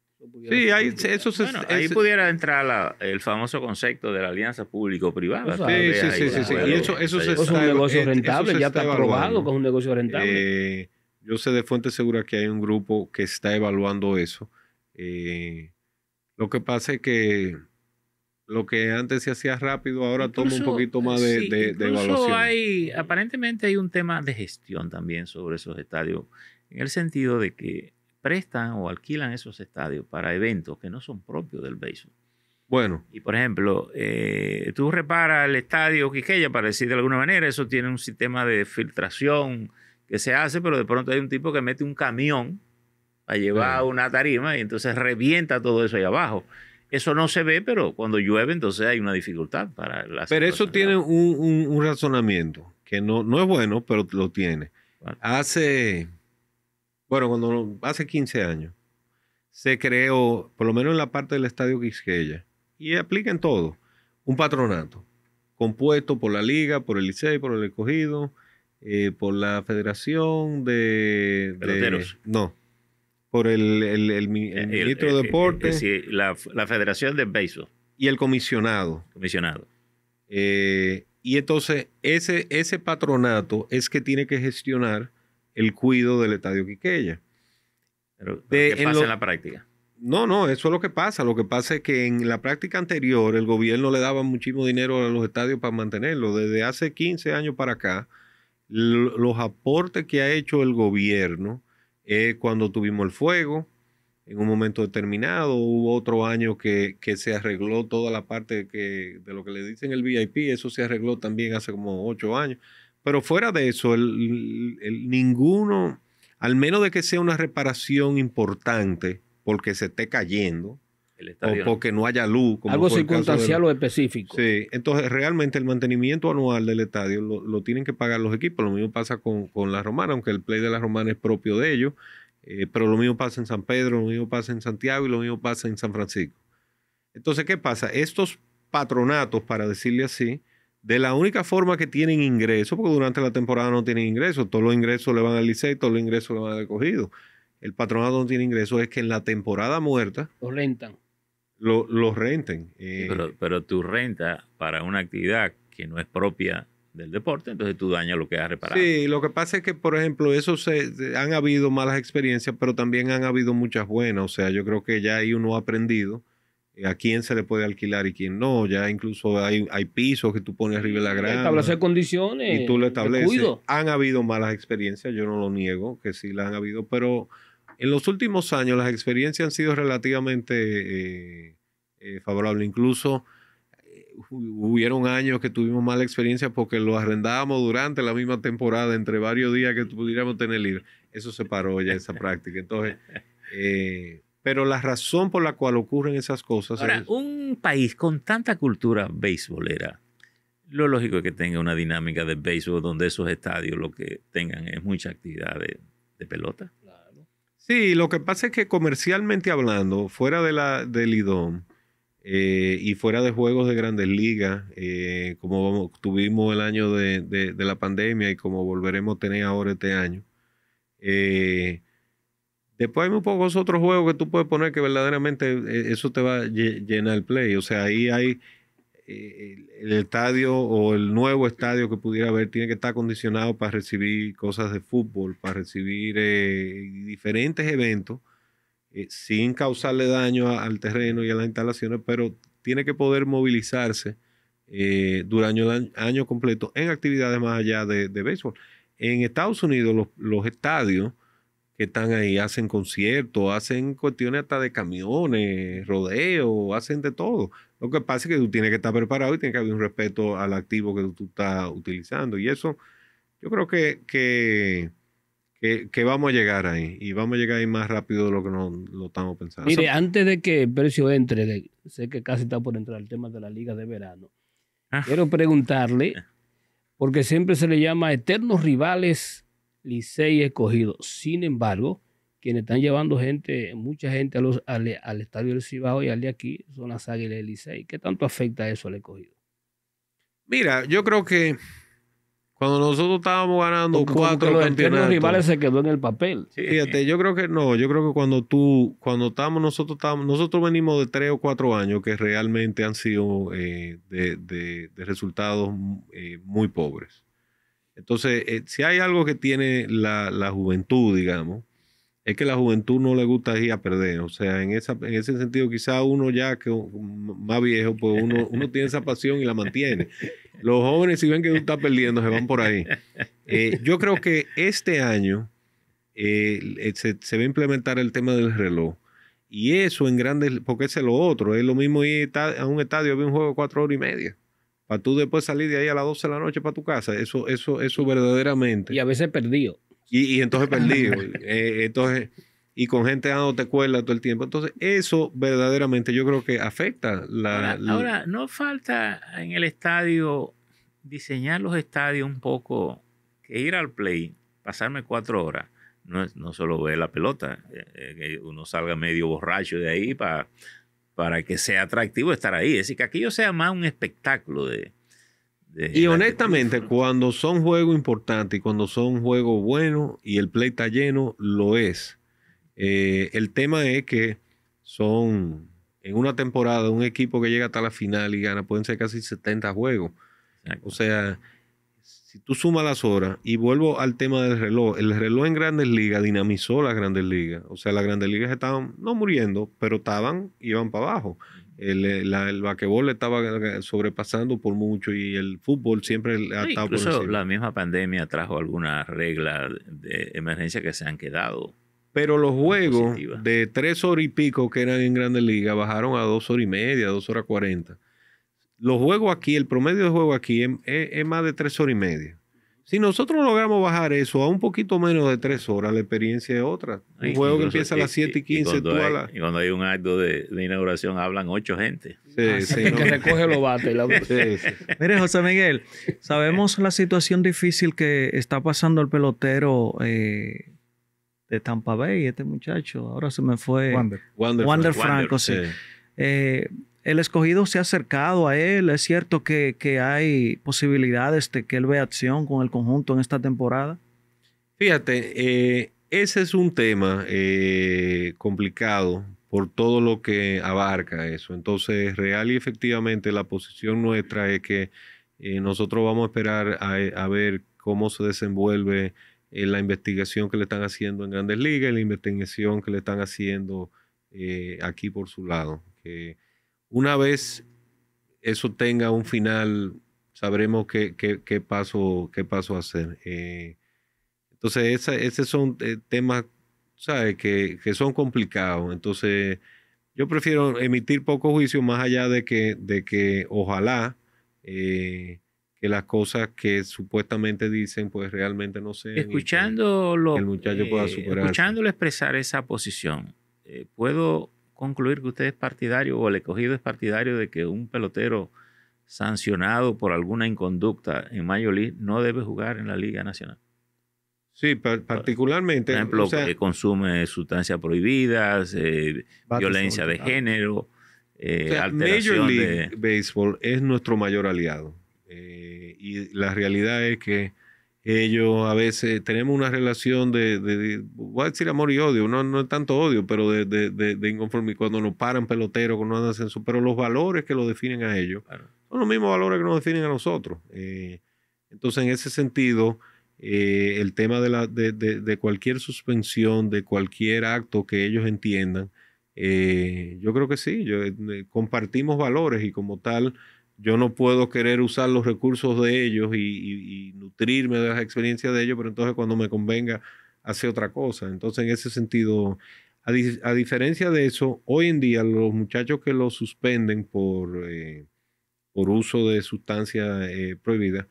Sí, ahí, eso ahí pudiera entrar la, el famoso concepto de la alianza público-privada. Sí, sí, sí, sí, Y eso, eso, se es un negocio eh, rentable, ya está aprobado que es un negocio rentable. Eh, yo sé de fuente segura que hay un grupo que está evaluando eso. Eh, lo que pasa es que lo que antes se hacía rápido, ahora toma un poquito más de, evaluación. Hay, aparentemente hay un tema de gestión también sobre esos estadios, en el sentido de que prestan o alquilan esos estadios para eventos que no son propios del béisbol. Bueno. Y por ejemplo, eh, tú reparas el estadio Quiqueya, para decir de alguna manera, eso tiene un sistema de filtración que se hace, pero de pronto hay un tipo que mete un camión a llevar una tarima y entonces revienta todo eso ahí abajo. Eso no se ve, pero cuando llueve entonces hay una dificultad para la Pero eso tiene un, razonamiento, que no, no es bueno, pero lo tiene. Hace, bueno, cuando hace 15 años, se creó, por lo menos en la parte del Estadio Quisqueya, y aplica en todo, un patronato, compuesto por la liga, por el y por el escogido, eh, por la Federación de, no, por el, eh, ministro de eh, Deportes. La, la, Federación de Béisbol. Y el comisionado. Comisionado. y entonces, ese, ese patronato es que tiene que gestionar el cuidado del Estadio Quiqueya. Pero, ¿Qué pasa en, la práctica? No, no, eso es lo que pasa. Lo que pasa es que en la práctica anterior el gobierno le daba muchísimo dinero a los estadios para mantenerlo. Desde hace 15 años para acá, los aportes que ha hecho el gobierno eh, cuando tuvimos el fuego, en un momento determinado, hubo otro año que, se arregló toda la parte de lo que le dicen el VIP, eso se arregló también hace como ocho años, pero fuera de eso, ninguno, al menos de que sea una reparación importante porque se esté cayendo, el estadio. O porque no haya luz. Algo circunstancial o específico. Sí, entonces realmente el mantenimiento anual del estadio lo, tienen que pagar los equipos. Lo mismo pasa con, con, la Romana, aunque el play de la Romana es propio de ellos. Eh, pero lo mismo pasa en San Pedro, lo mismo pasa en Santiago y lo mismo pasa en San Francisco. Entonces, ¿qué pasa? Estos patronatos, para decirle así, de la única forma que tienen ingreso, porque durante la temporada no tienen ingreso todos los ingresos le van al y todos los ingresos le van a cogido. El patronato no tiene ingreso, es que en la temporada muerta. Los rentan lo, renten. Pero, eh, pero tú rentas para una actividad que no es propia del deporte, entonces tú dañas lo que has reparado. Sí, lo que pasa es que, por ejemplo, eso se, han habido malas experiencias, pero también han habido muchas buenas. O sea, yo creo que ya ahí uno ha aprendido eh, a quién se le puede alquilar y quién no. Ya incluso hay, hay pisos que tú pones arriba de la gran. Establecer condiciones. Y tú lo estableces. Han habido malas experiencias, yo no lo niego, que sí las han habido, pero en los últimos años las experiencias han sido relativamente eh, eh, favorables. Incluso eh, hubieron años que tuvimos mala experiencia porque lo arrendábamos durante la misma temporada, entre varios días que pudiéramos tener libre. Eso se paró ya esa práctica. Entonces, pero la razón por la cual ocurren esas cosas. Ahora, un país con tanta cultura beisbolera, lo lógico es que tenga una dinámica de béisbol donde esos estadios lo que tengan es mucha actividad de pelota. Sí, lo que pasa es que comercialmente hablando, fuera de la, del IDOM eh, y fuera de juegos de grandes ligas, eh, como tuvimos el año de, la pandemia y como volveremos a tener ahora este año, eh, después hay muy pocos otros juegos que tú puedes poner que verdaderamente eso te va a llenar el play. O sea, ahí hay eh, el, estadio o el nuevo estadio que pudiera haber tiene que estar acondicionado para recibir cosas de fútbol, para recibir eh, diferentes eventos, eh, sin causarle daño al terreno y a las instalaciones, pero tiene que poder movilizarse durante el año completo en actividades más allá de, de béisbol. En Estados Unidos los, los estadios que están ahí, hacen conciertos, hacen cuestiones hasta de camiones, rodeos, hacen de todo. Lo que pasa es que tú tienes que estar preparado y tiene que haber un respeto al activo que tú estás utilizando. Y eso, yo creo que, vamos a llegar ahí. Y vamos a llegar ahí más rápido de lo que no lo estamos pensando. Mire, antes de que el precio entre, sé que casi está por entrar el tema de la liga de verano. Ah. Quiero preguntarle, porque siempre se le llama eternos rivales Licey escogido. Sin embargo, quienes están llevando gente, mucha gente al, estadio del Cibao y al de aquí son las Águilas del Licey. ¿Qué tanto afecta eso al escogido? Mira, yo creo que cuando nosotros estábamos ganando cuatro los campeonatos. rivales se quedó en el papel. Fíjate, yo creo que no, yo creo que cuando tú, cuando estábamos, nosotros nosotros venimos de tres o cuatro años que realmente han sido eh, de, resultados eh, muy pobres. Entonces, eh, si hay algo que tiene la, la juventud, digamos, es que la juventud no le gusta ir a perder. O sea, en, en ese sentido, quizá uno ya que más viejo, pues uno, tiene esa pasión y la mantiene. Los jóvenes, si ven que uno está perdiendo, se van por ahí. Eh, yo creo que este año eh, eh, se, va a implementar el tema del reloj. Y eso en grandes, porque es lo otro, es lo mismo ir a un estadio, a ver un juego de cuatro horas y media para tú después salir de ahí a las 12 de la noche para tu casa. Eso, eso, eso verdaderamente. Y a veces perdido. Y, entonces perdido, eh, entonces, y con gente dándote cuerda todo el tiempo. Entonces, eso verdaderamente yo creo que afecta la. Ahora, no falta en el estadio diseñar los estadios un poco, que ir al play, pasarme cuatro horas. No, no solo ver la pelota, eh, eh, uno salga medio borracho de ahí para para que sea atractivo estar ahí. Es decir, que aquello sea más un espectáculo de, y honestamente, cuando son juegos importantes y cuando son juegos buenos y el play está lleno, lo es. Eh, el tema es que son en una temporada, un equipo que llega hasta la final y gana, pueden ser casi 70 juegos. O sea, si tú sumas las horas, y vuelvo al tema del reloj, el reloj en grandes ligas dinamizó las grandes ligas. O sea, las grandes ligas estaban no muriendo, pero estaban, iban para abajo. El, eh, el vaquebol estaba eh, sobrepasando por mucho y el fútbol siempre ha estado sí, incluso la misma pandemia trajo algunas reglas de emergencia que se han quedado. Pero los juegos de tres horas y pico que eran en Grandes Ligas bajaron a dos horas y media, dos horas cuarenta. Los juegos aquí, el promedio de juego aquí es, es más de tres horas y media. Si nosotros logramos bajar eso a un poquito menos de tres horas, la experiencia es otra. Un juego que empieza a las 7 y 15. Y cuando, hay, un acto de, inauguración, hablan ocho gente. Sí, ah, sí, que recoge los bates. Mire, José Miguel, sabemos la situación difícil que está pasando el pelotero eh, de Tampa Bay, este muchacho. Ahora se me fue. Wander, Wander, Franco, sí. Eh, el escogido se ha acercado a él. Es cierto que, hay posibilidades de que él vea acción con el conjunto en esta temporada. Fíjate, eh, ese es un tema eh, complicado por todo lo que abarca eso. Entonces, real y efectivamente, la posición nuestra es que eh, nosotros vamos a esperar a, ver cómo se desenvuelve la investigación que le están haciendo en Grandes Ligas y la investigación que le están haciendo aquí por su lado. Una vez eso tenga un final, sabremos qué, qué, qué paso, qué hacer. Eh, entonces, esos son eh, temas, Que, son complicados. Entonces, yo prefiero emitir poco juicio más allá de que, de que ojalá eh, que las cosas que supuestamente dicen, pues realmente no sean. Escuchándolo, el muchacho pueda Escuchándolo expresar esa posición, puedo concluir que usted es partidario o el escogido es partidario de que un pelotero sancionado por alguna inconducta en Major League no debe jugar en la Liga Nacional. Sí, particularmente. Por ejemplo, que consume sustancias prohibidas, eh, violencia de género, eh, Major League Baseball es nuestro mayor aliado. Eh, y la realidad es que ellos a veces tenemos una relación de, voy a decir amor y odio, no, no es tanto odio, pero de, de inconformidad, cuando nos paran peloteros, cuando nos hacen su, pero los valores que lo definen a ellos son los mismos valores que nos definen a nosotros. Eh, entonces, en ese sentido, eh, el tema de, la, de, cualquier suspensión, de cualquier acto que ellos entiendan, eh, yo creo que sí, yo, compartimos valores y como tal, yo no puedo querer usar los recursos de ellos y, nutrirme de las experiencias de ellos, pero entonces cuando me convenga hace otra cosa. Entonces, en ese sentido, a, diferencia de eso, hoy en día los muchachos que lo suspenden por, eh, por uso de sustancia eh, prohibida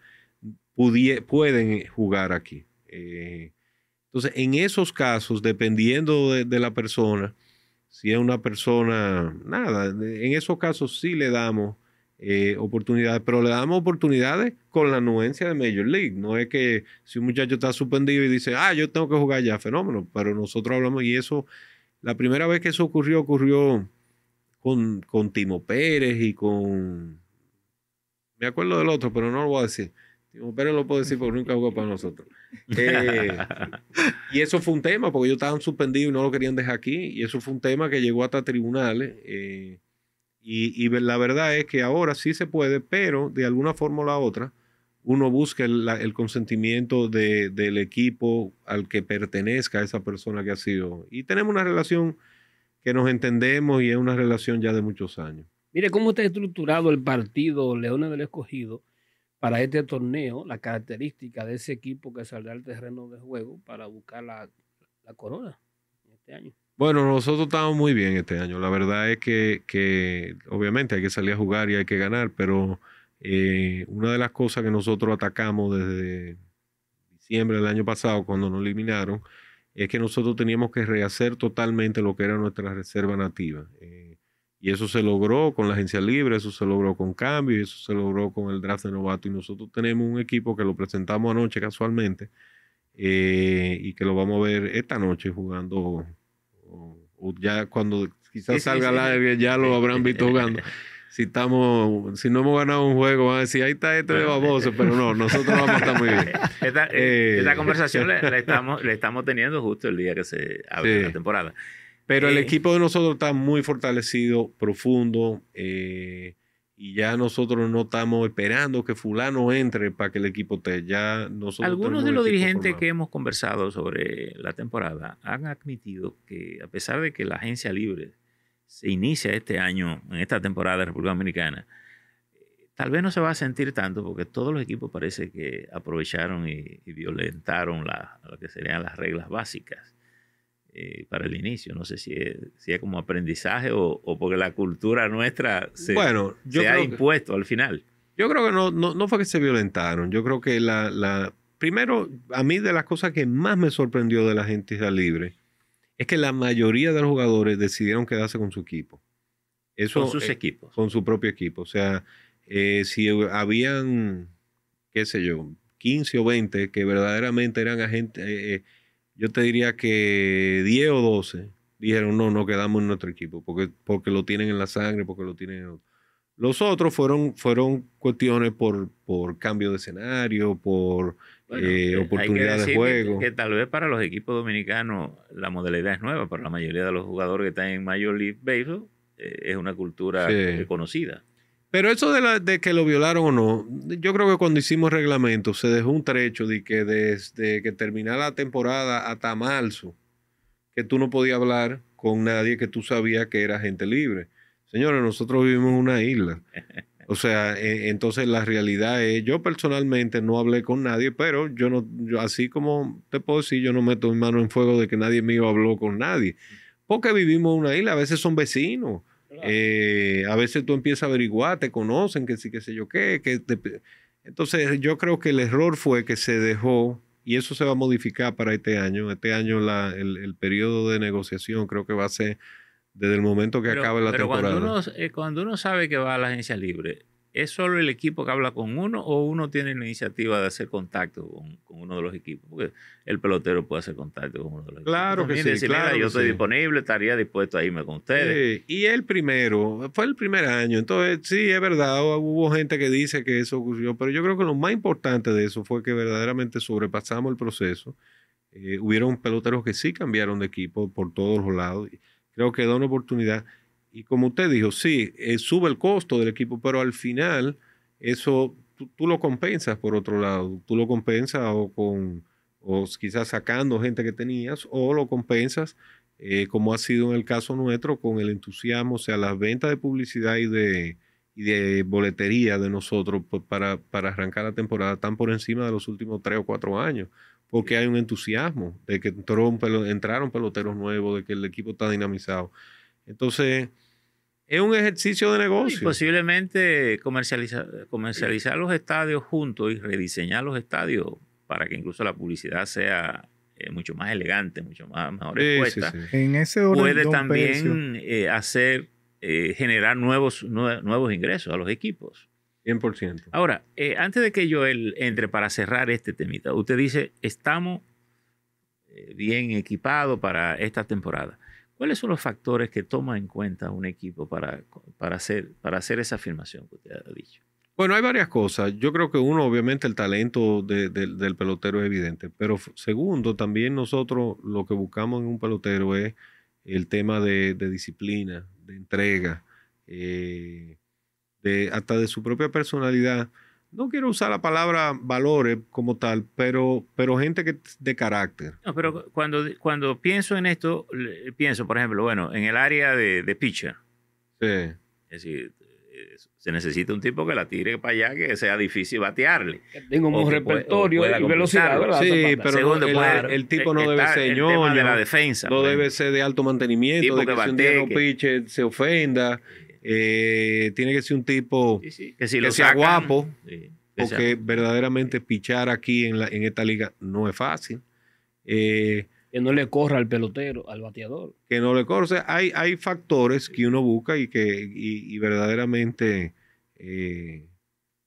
pueden jugar aquí. Eh, entonces, en esos casos, dependiendo de, de la persona, si es una persona, nada, en esos casos sí le damos eh, oportunidades, pero le damos oportunidades con la anuencia de Major League. No es que si un muchacho está suspendido y dice, ah, yo tengo que jugar ya, fenómeno, pero nosotros hablamos y eso, la primera vez que eso ocurrió, ocurrió con, Timo Pérez y con, me acuerdo del otro, pero no lo voy a decir. Timo Pérez lo puedo decir porque nunca jugó para nosotros. Eh, y eso fue un tema, porque ellos estaban suspendidos y no lo querían dejar aquí. Y eso fue un tema que llegó hasta tribunales. Eh, y, la verdad es que ahora sí se puede, pero de alguna forma o la otra, uno busca el, consentimiento del equipo al que pertenezca esa persona que ha sido. Y tenemos una relación que nos entendemos y es una relación ya de muchos años. Mire cómo está estructurado el partido Leones del Escogido para este torneo, la característica de ese equipo que saldrá al terreno de juego para buscar la, la corona este año. Bueno, nosotros estamos muy bien este año. La verdad es que, que obviamente hay que salir a jugar y hay que ganar, pero eh, una de las cosas que nosotros atacamos desde diciembre del año pasado, cuando nos eliminaron, es que nosotros teníamos que rehacer totalmente lo que era nuestra reserva nativa. Eh, y eso se logró con la agencia libre, eso se logró con cambio, eso se logró con el draft de novato. Y nosotros tenemos un equipo que lo presentamos anoche casualmente eh, y que lo vamos a ver esta noche jugando o, ya cuando quizás salga sí, sí. la ya lo habrán visto jugando. Si estamos, si no hemos ganado un juego, van a decir, ahí está este de baboso, pero no, nosotros vamos a estar muy bien. Eh, eh. Esta, conversación la, estamos, la estamos teniendo justo el día que se abre la temporada. Pero el eh, equipo de nosotros está muy fortalecido, profundo. Eh, y ya nosotros no estamos esperando que fulano entre para que el equipo esté. Ya Algunos de los dirigentes que hemos conversado sobre la temporada han admitido que a pesar de que la agencia libre se inicia este año, en esta temporada de República Dominicana, tal vez no se va a sentir tanto porque todos los equipos parece que aprovecharon y, violentaron la, lo que serían las reglas básicas eh, para el inicio. No sé si es, como aprendizaje o, porque la cultura nuestra se, bueno, ha impuesto al final. Yo creo que no, fue que se violentaron. Yo creo que la, la, Primero, a mí de las cosas que más me sorprendió de la gente libre es que la mayoría de los jugadores decidieron quedarse con su equipo. con sus eh, equipos. Con su propio equipo. O sea, eh, si habían, qué sé yo, 15 o 20 que verdaderamente eran agentes yo te diría que 10 o 12 dijeron, no, no quedamos en nuestro equipo, porque, porque lo tienen en la sangre, porque lo tienen en Los otros fueron, fueron cuestiones por, por cambio de escenario, por eh, oportunidades de juego. Que, tal vez para los equipos dominicanos la modalidad es nueva, pero la mayoría de los jugadores que están en Major League Baseball eh, es una cultura conocida. Pero eso de, la, de que lo violaron o no, yo creo que cuando hicimos reglamento se dejó un trecho de que desde que terminara la temporada hasta marzo, que tú no podías hablar con nadie que tú sabías que era gente libre. Señores, nosotros vivimos en una isla. O sea, e, entonces la realidad es, yo personalmente no hablé con nadie, pero yo no, yo, así como te puedo decir, yo no meto mi mano en fuego de que nadie mío habló con nadie. Porque vivimos en una isla, a veces son vecinos. Eh, a veces tú empiezas a averiguar, te conocen, que sí, que sé yo qué. Que Entonces yo creo que el error fue que se dejó, y eso se va a modificar para este año. Este año el, periodo de negociación creo que va a ser desde el momento que acaba acabe la temporada. Eh, cuando uno sabe que va a la agencia libre, ¿Es solo el equipo que habla con uno o uno tiene la iniciativa de hacer contacto con, uno de los equipos? Porque el pelotero puede hacer contacto con uno de los claro Que sí, claro yo estoy disponible, estaría dispuesto a irme con ustedes. y el primero, fue el primer año. Entonces, sí, es verdad, hubo gente que dice que eso ocurrió, pero yo creo que lo más importante de eso fue que verdaderamente sobrepasamos el proceso. Eh, hubieron peloteros que sí cambiaron de equipo por todos los lados. Creo que da una oportunidad. Y como usted dijo, sí, eh, sube el costo del equipo, pero al final eso tú, lo compensas por otro lado. Tú lo compensas o con quizás sacando gente que tenías o lo compensas eh, como ha sido en el caso nuestro con el entusiasmo, o sea, las ventas de publicidad y de, de boletería de nosotros pues, para, arrancar la temporada están por encima de los últimos tres o cuatro años porque hay un entusiasmo de que entraron peloteros nuevos, de que el equipo está dinamizado. Entonces, es un ejercicio de negocio. Y posiblemente comercializar, los estadios juntos y rediseñar los estadios para que incluso la publicidad sea eh, mucho más elegante, mucho más mejor expuesta. En Puede también eh, hacer, eh, generar nuevos, nuevos ingresos a los equipos. 100%. Ahora, antes de que yo entre para cerrar este temita, usted dice, estamos bien equipados para esta temporada. ¿Cuáles son los factores que toma en cuenta un equipo para, hacer, para hacer esa afirmación que usted ha dicho? Bueno, hay varias cosas. Yo creo que uno, obviamente, el talento del pelotero es evidente, pero segundo, también nosotros lo que buscamos en un pelotero es el tema de, disciplina, de entrega, eh, de, hasta de su propia personalidad no quiero usar la palabra valores como tal, pero, pero gente que de carácter. No, pero cuando, cuando pienso en esto, pienso, por ejemplo, bueno, en el área de, pitcher. Sí. Es decir, se necesita un tipo que la tire para allá, que sea difícil batearle. Tengo un repertorio y velocidad, ¿verdad? Sí, pero el, tipo no debe ser ñoño. de la defensa. No debe ser de alto mantenimiento, de que, si un no piche, se ofenda eh, tiene que ser un tipo que, sea guapo, porque verdaderamente pichar aquí en, esta liga no es fácil. Eh, que no le corra al pelotero, al bateador. Que no le corra. hay, hay factores que uno busca y que verdaderamente eh,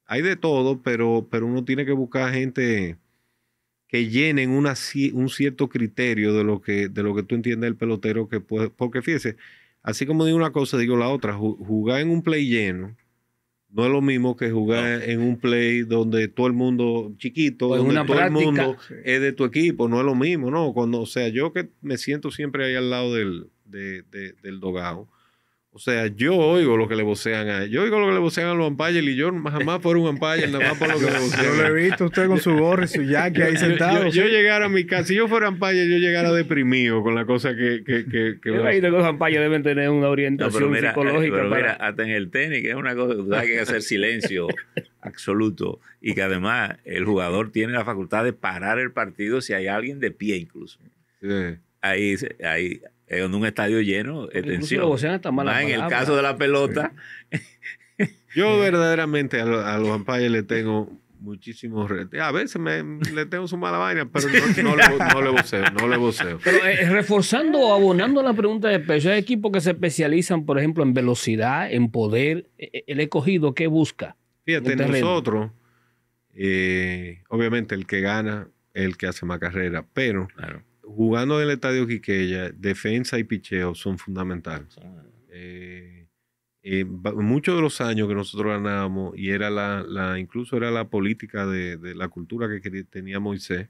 hay de todo, pero, pero uno tiene que buscar gente que llenen un cierto criterio de lo que, de lo que tú entiendes del pelotero que puede. Porque fíjese, así como digo una cosa, digo la otra. Jugar en un play lleno no es lo mismo que jugar en un play donde todo el mundo chiquito, donde una todo el mundo es de tu equipo, no es lo mismo, ¿no? Cuando, o sea, yo que me siento siempre ahí al lado del, del dogado o sea, yo oigo lo que le vocean a yo oigo lo que le vocean a los umpires y yo jamás fuera un umpire, nada más por lo que le vocean. Yo lo he visto usted con su gorra y su jacket ahí sentado. Yo, yo, llegara a mi casa, si yo fuera umpire, yo llegara deprimido con la cosa que... que, que, que que los umpires deben tener una orientación psicológica. Pero mira, hasta en el tenis, que es una cosa que que hay que hacer silencio absoluto y que además el jugador tiene la facultad de parar el partido si hay alguien de pie incluso. Sí. Ahí, ahí, en un estadio lleno en el caso de la pelota. Yo verdaderamente a, los, a le tengo muchísimos A veces le tengo su mala vaina, pero no, le, no no le Pero eh, eh, reforzando o abonando la pregunta de peso, hay equipos que se especializan, por ejemplo, en velocidad, en poder. Eh, ¿El escogido qué busca? Fíjate, nosotros, obviamente el que gana el que hace más carrera, pero claro jugando en el estadio Quiqueya, defensa y picheo son fundamentales. Eh, eh, muchos de los años que nosotros ganábamos, y era la, incluso era la política de, la cultura que tenía Moisés,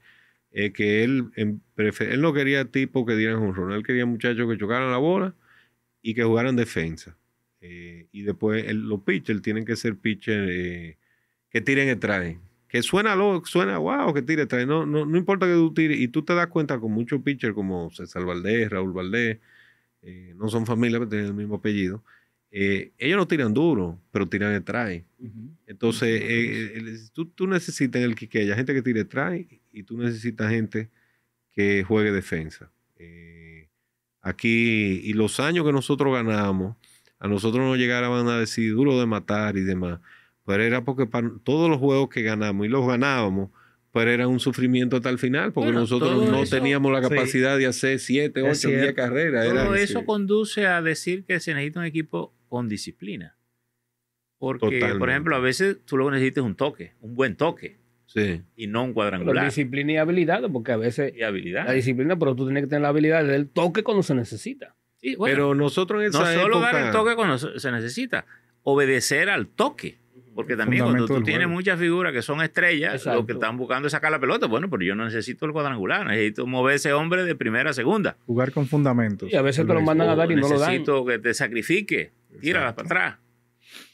que él, él no quería tipos que dieran un ron, él quería muchachos que chocaran la bola y que jugaran defensa. Eh, y después los pitchers tienen que ser pitchers que tiren el traje que suena loco, suena wow, que tire trae. No, no, importa que tú tires. Y tú te das cuenta con muchos pitchers como César Valdés, Raúl Valdés, eh, no son familia, pero tienen el mismo apellido. Eh, ellos no tiran duro, pero tiran el Entonces, eh, tú, tú, necesitas en el haya gente que tire try y tú necesitas gente que juegue defensa. aquí, y los años que nosotros ganamos, a nosotros nos llegaban a decir duro de matar y demás. Pero era porque para todos los juegos que ganamos y los ganábamos, pero era un sufrimiento hasta el final, porque nosotros no teníamos la capacidad de hacer siete 8, 10 carreras. Todo eso conduce a decir que se necesita un equipo con disciplina. Porque, por ejemplo, a veces tú lo que necesitas es un toque, un buen toque. Sí. Y no un cuadrangular. Pero disciplina y habilidad, porque a veces. Y habilidad. La disciplina, pero tú tienes que tener la habilidad del toque cuando se necesita. pero nosotros en esa No solo dar el toque cuando se necesita, obedecer al toque. Porque también cuando tú tienes muchas figuras que son estrellas, los que están buscando sacar la pelota. Bueno, pero yo no necesito el cuadrangular, necesito mover ese hombre de primera a segunda. Jugar con fundamentos. Y a veces te lo mandan a dar y no lo dan. Necesito que te sacrifique, tíralas para atrás.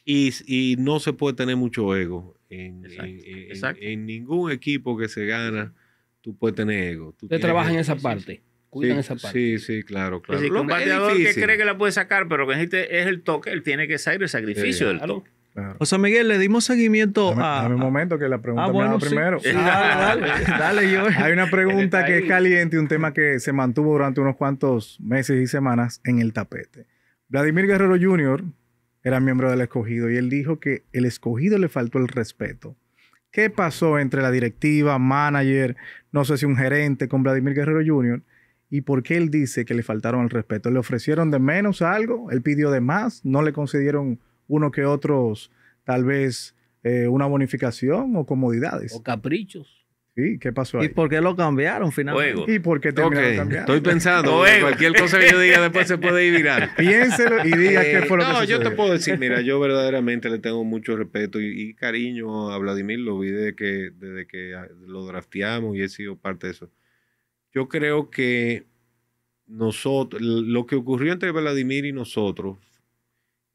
Y, no se puede tener mucho ego. En, ningún equipo que se gana, tú puedes tener ego. Tú te en esa parte. Cuida esa parte. Sí, sí, claro, pues claro. Es que cree que la puede sacar, pero que es el toque, él tiene que salir el sacrificio o sea, Miguel, le dimos seguimiento a. Dame un momento que la ah, pregunta primero. dale, dale, yo. Hay una pregunta que es caliente, un tema que se mantuvo durante unos cuantos meses y semanas en el tapete. Vladimir Guerrero Jr. era miembro del escogido y él dijo que el escogido le faltó el respeto. ¿Qué pasó entre la directiva, manager, no sé si un gerente con Vladimir Guerrero Jr.? ¿Y por qué él dice que le faltaron el respeto? ¿Le ofrecieron de menos algo? ¿Él pidió de más? ¿No le concedieron uno que otros, tal vez eh, una bonificación o comodidades. O caprichos. Sí, ¿qué pasó ¿Y por qué lo cambiaron finalmente? ¿Y por qué terminaron Estoy pensando, cualquier cosa que yo diga después se puede ir viral. Piénselo y diga fue lo no, que eh, No, yo te puedo decir, mira, yo verdaderamente le tengo mucho respeto y, cariño a Vladimir, lo vi desde que, desde que ah, lo drafteamos y he sido parte de eso. Yo creo que nosotros, lo que ocurrió entre Vladimir y nosotros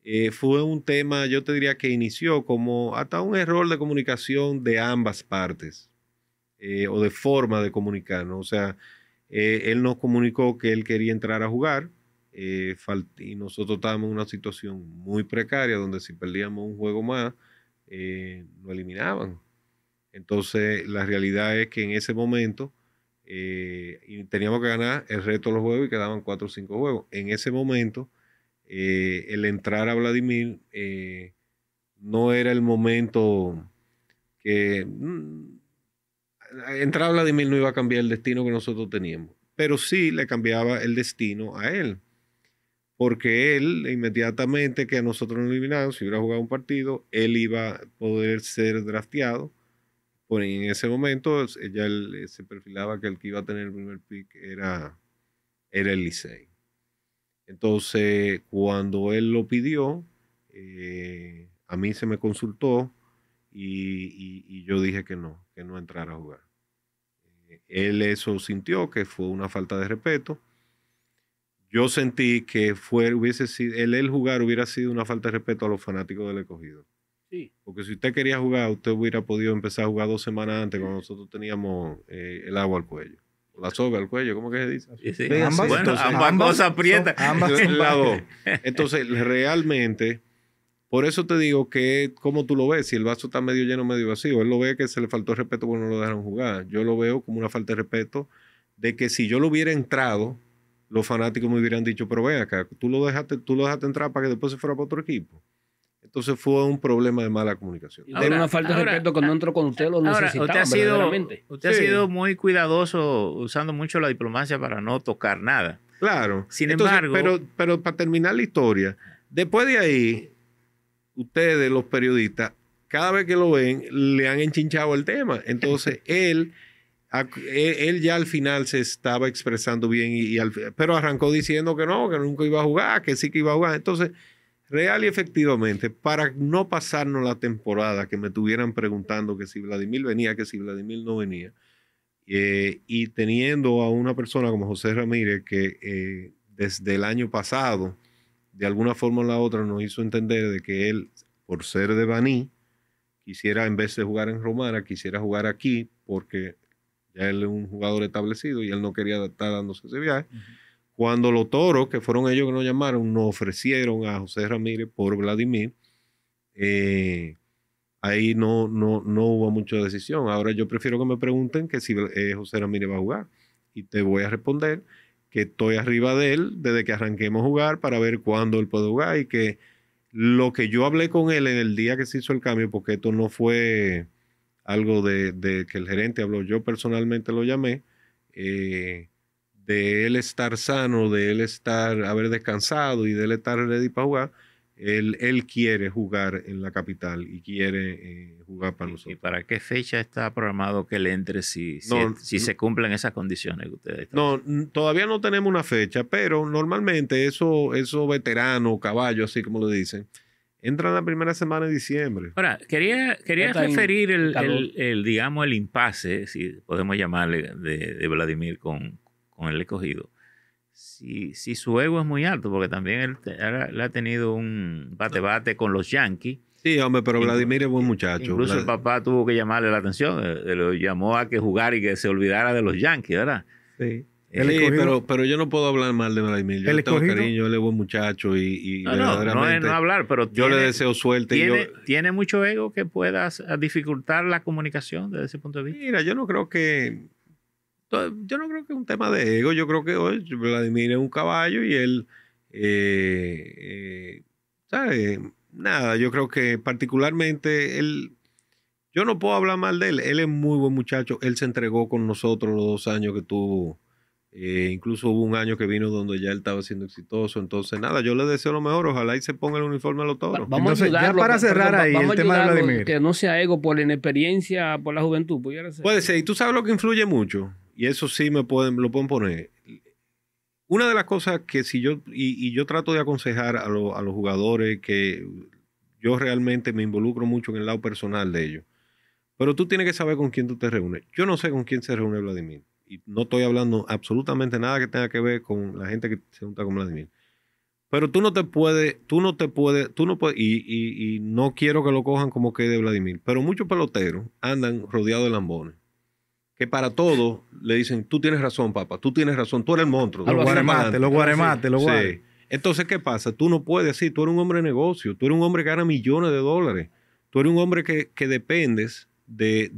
eh, fue un tema, yo te diría que inició como hasta un error de comunicación de ambas partes eh, o de forma de comunicarnos. O sea, eh, él nos comunicó que él quería entrar a jugar y nosotros estábamos en una situación muy precaria donde si perdíamos un juego más, lo eliminaban. Entonces, la realidad es que en ese momento y teníamos que ganar el resto de los juegos y quedaban cuatro o cinco juegos. En ese momento eh, el entrar a Vladimir eh, no era el momento que... Mm, entrar a Vladimir no iba a cambiar el destino que nosotros teníamos, pero sí le cambiaba el destino a él. Porque él, inmediatamente que a nosotros nos eliminaron, si hubiera jugado un partido, él iba a poder ser drafteado. Por en ese momento, ya eh, se perfilaba que el que iba a tener el primer pick era, era el Licey. Entonces, cuando él lo pidió, eh, a mí se me consultó y, yo dije que no, que no entrara a jugar. Eh, él eso sintió que fue una falta de respeto. Yo sentí que fue, hubiese sido, él, jugar hubiera sido una falta de respeto a los fanáticos del escogido. Sí. Porque si usted quería jugar, usted hubiera podido empezar a jugar dos semanas antes, cuando nosotros teníamos eh, el agua al cuello la soga al cuello, ¿cómo que se dice? Ah, ambas, bueno, entonces, ambas, cosas aprietan. Entonces, realmente, por eso te digo que, como tú lo ves, si el vaso está medio lleno, medio vacío, él lo ve que se le faltó respeto porque no lo dejaron jugar. Yo lo veo como una falta de respeto de que si yo lo hubiera entrado, los fanáticos me hubieran dicho, pero ven acá, tú lo dejaste, tú lo dejaste entrar para que después se fuera para otro equipo. Entonces fue un problema de mala comunicación. Ahora, Era una falta de respeto cuando entró con usted, lo necesitaba usted ha sido, muy cuidadoso usando mucho la diplomacia para no tocar nada. Claro. Sin embargo... Pero, pero para terminar la historia, después de ahí, ustedes, los periodistas, cada vez que lo ven, le han enchinchado el tema. Entonces, él, él ya al final se estaba expresando bien, y, pero arrancó diciendo que no, que nunca iba a jugar, que sí que iba a jugar. Entonces, Real y efectivamente, para no pasarnos la temporada que me estuvieran preguntando que si Vladimir venía, que si Vladimir no venía, eh, y teniendo a una persona como José Ramírez que eh, desde el año pasado, de alguna forma o la otra, nos hizo entender de que él, por ser de Baní, quisiera, en vez de jugar en Romana, quisiera jugar aquí, porque ya él es un jugador establecido y él no quería estar dándose ese viaje. Cuando los toros, que fueron ellos que nos llamaron, nos ofrecieron a José Ramírez por Vladimir, eh, ahí no, no, hubo mucha decisión. Ahora yo prefiero que me pregunten que si eh, José Ramírez va a jugar. Y te voy a responder que estoy arriba de él desde que arranquemos a jugar para ver cuándo él puede jugar y que lo que yo hablé con él en el día que se hizo el cambio, porque esto no fue algo de, que el gerente habló, yo personalmente lo llamé, eh, de él estar sano, de él estar, haber descansado y de él estar ready para jugar, él, quiere jugar en la capital y quiere eh, jugar para nosotros. ¿Y para qué fecha está programado que él entre si, se cumplen esas condiciones ustedes No, todavía no tenemos una fecha, pero normalmente esos eso veteranos, caballos, así como lo dicen, entran la primera semana de diciembre. Ahora, quería, quería referir el, digamos, el impasse, si podemos llamarle, de Vladimir con, él el escogido, si, si su ego es muy alto, porque también él, ha tenido un bate-bate con los Yankees. Sí, hombre, pero Vladimir es buen muchacho. Incluso el papá tuvo que llamarle la atención, eh, eh, lo llamó a que jugar y que se olvidara de los Yankees, ¿verdad? Sí. Eh, pero, yo no puedo hablar mal de Vladimir. Yo cariño, él es buen muchacho y, no, No, no hablar, pero. yo le deseo suerte. tiene mucho ego que pueda dificultar la comunicación desde ese punto de vista. Mira, yo no creo que yo no creo que es un tema de ego, yo creo que hoy Vladimir es un caballo y él, eh, eh, ¿sabes? Nada, yo creo que particularmente él, yo no puedo hablar mal de él, él es muy buen muchacho, él se entregó con nosotros los dos años que tuvo, eh, incluso hubo un año que vino donde ya él estaba siendo exitoso, entonces nada, yo le deseo lo mejor, ojalá y se ponga el uniforme a los toros. Vamos a ayudarlo, ya para cerrar ahí el tema de Vladimir. Que no sea ego por la inexperiencia, por la juventud. Pues, Puede ser, y tú sabes lo que influye mucho y eso sí me pueden, lo pueden poner. Una de las cosas que si yo, y, yo trato de aconsejar a, los jugadores que yo realmente me involucro mucho en el lado personal de ellos, pero tú tienes que saber con quién tú te reúnes. Yo no sé con quién se reúne Vladimir, y no estoy hablando absolutamente nada que tenga que ver con la gente que se junta con Vladimir. Pero tú no te puedes, tú no te puedes, tú no puedes, y, y, y, no quiero que lo cojan como que de Vladimir. Pero muchos peloteros andan rodeados de lambones para todo le dicen, tú tienes razón, papá, tú tienes razón, tú eres el monstruo. Los guaremates, los guaremates, los guaremates. Entonces, ¿qué pasa? Tú no puedes así tú eres un hombre de negocio, tú eres un hombre que gana millones de dólares, tú eres un hombre que, que dependes de,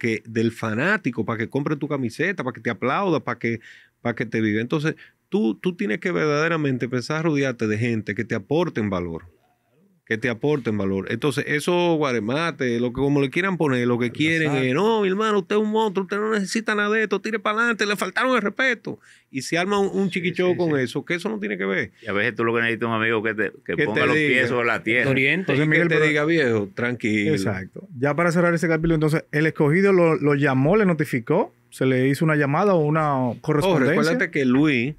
que, del fanático para que compre tu camiseta, para que te aplauda, para que, para que te vive. Entonces, tú, tú tienes que verdaderamente pensar rodearte de gente que te aporte en valor que te aporten valor. Entonces, eso... ...guaremate... lo que como le quieran poner, lo que quieren es, no, mi hermano, usted es un monstruo, usted no necesita nada de esto, tire para adelante, le faltaron el respeto. Y se arma un, chiquicho con eso, que eso no tiene que ver. Y a veces tú lo que necesitas un amigo que te que ponga los pies sobre la tierra. Entonces, Miguel, te diga, viejo, tranquilo. Exacto. Ya para cerrar ese capítulo, entonces, el escogido lo, llamó, le notificó, se le hizo una llamada o una oh, correspondencia. Oh, recuerda que Luis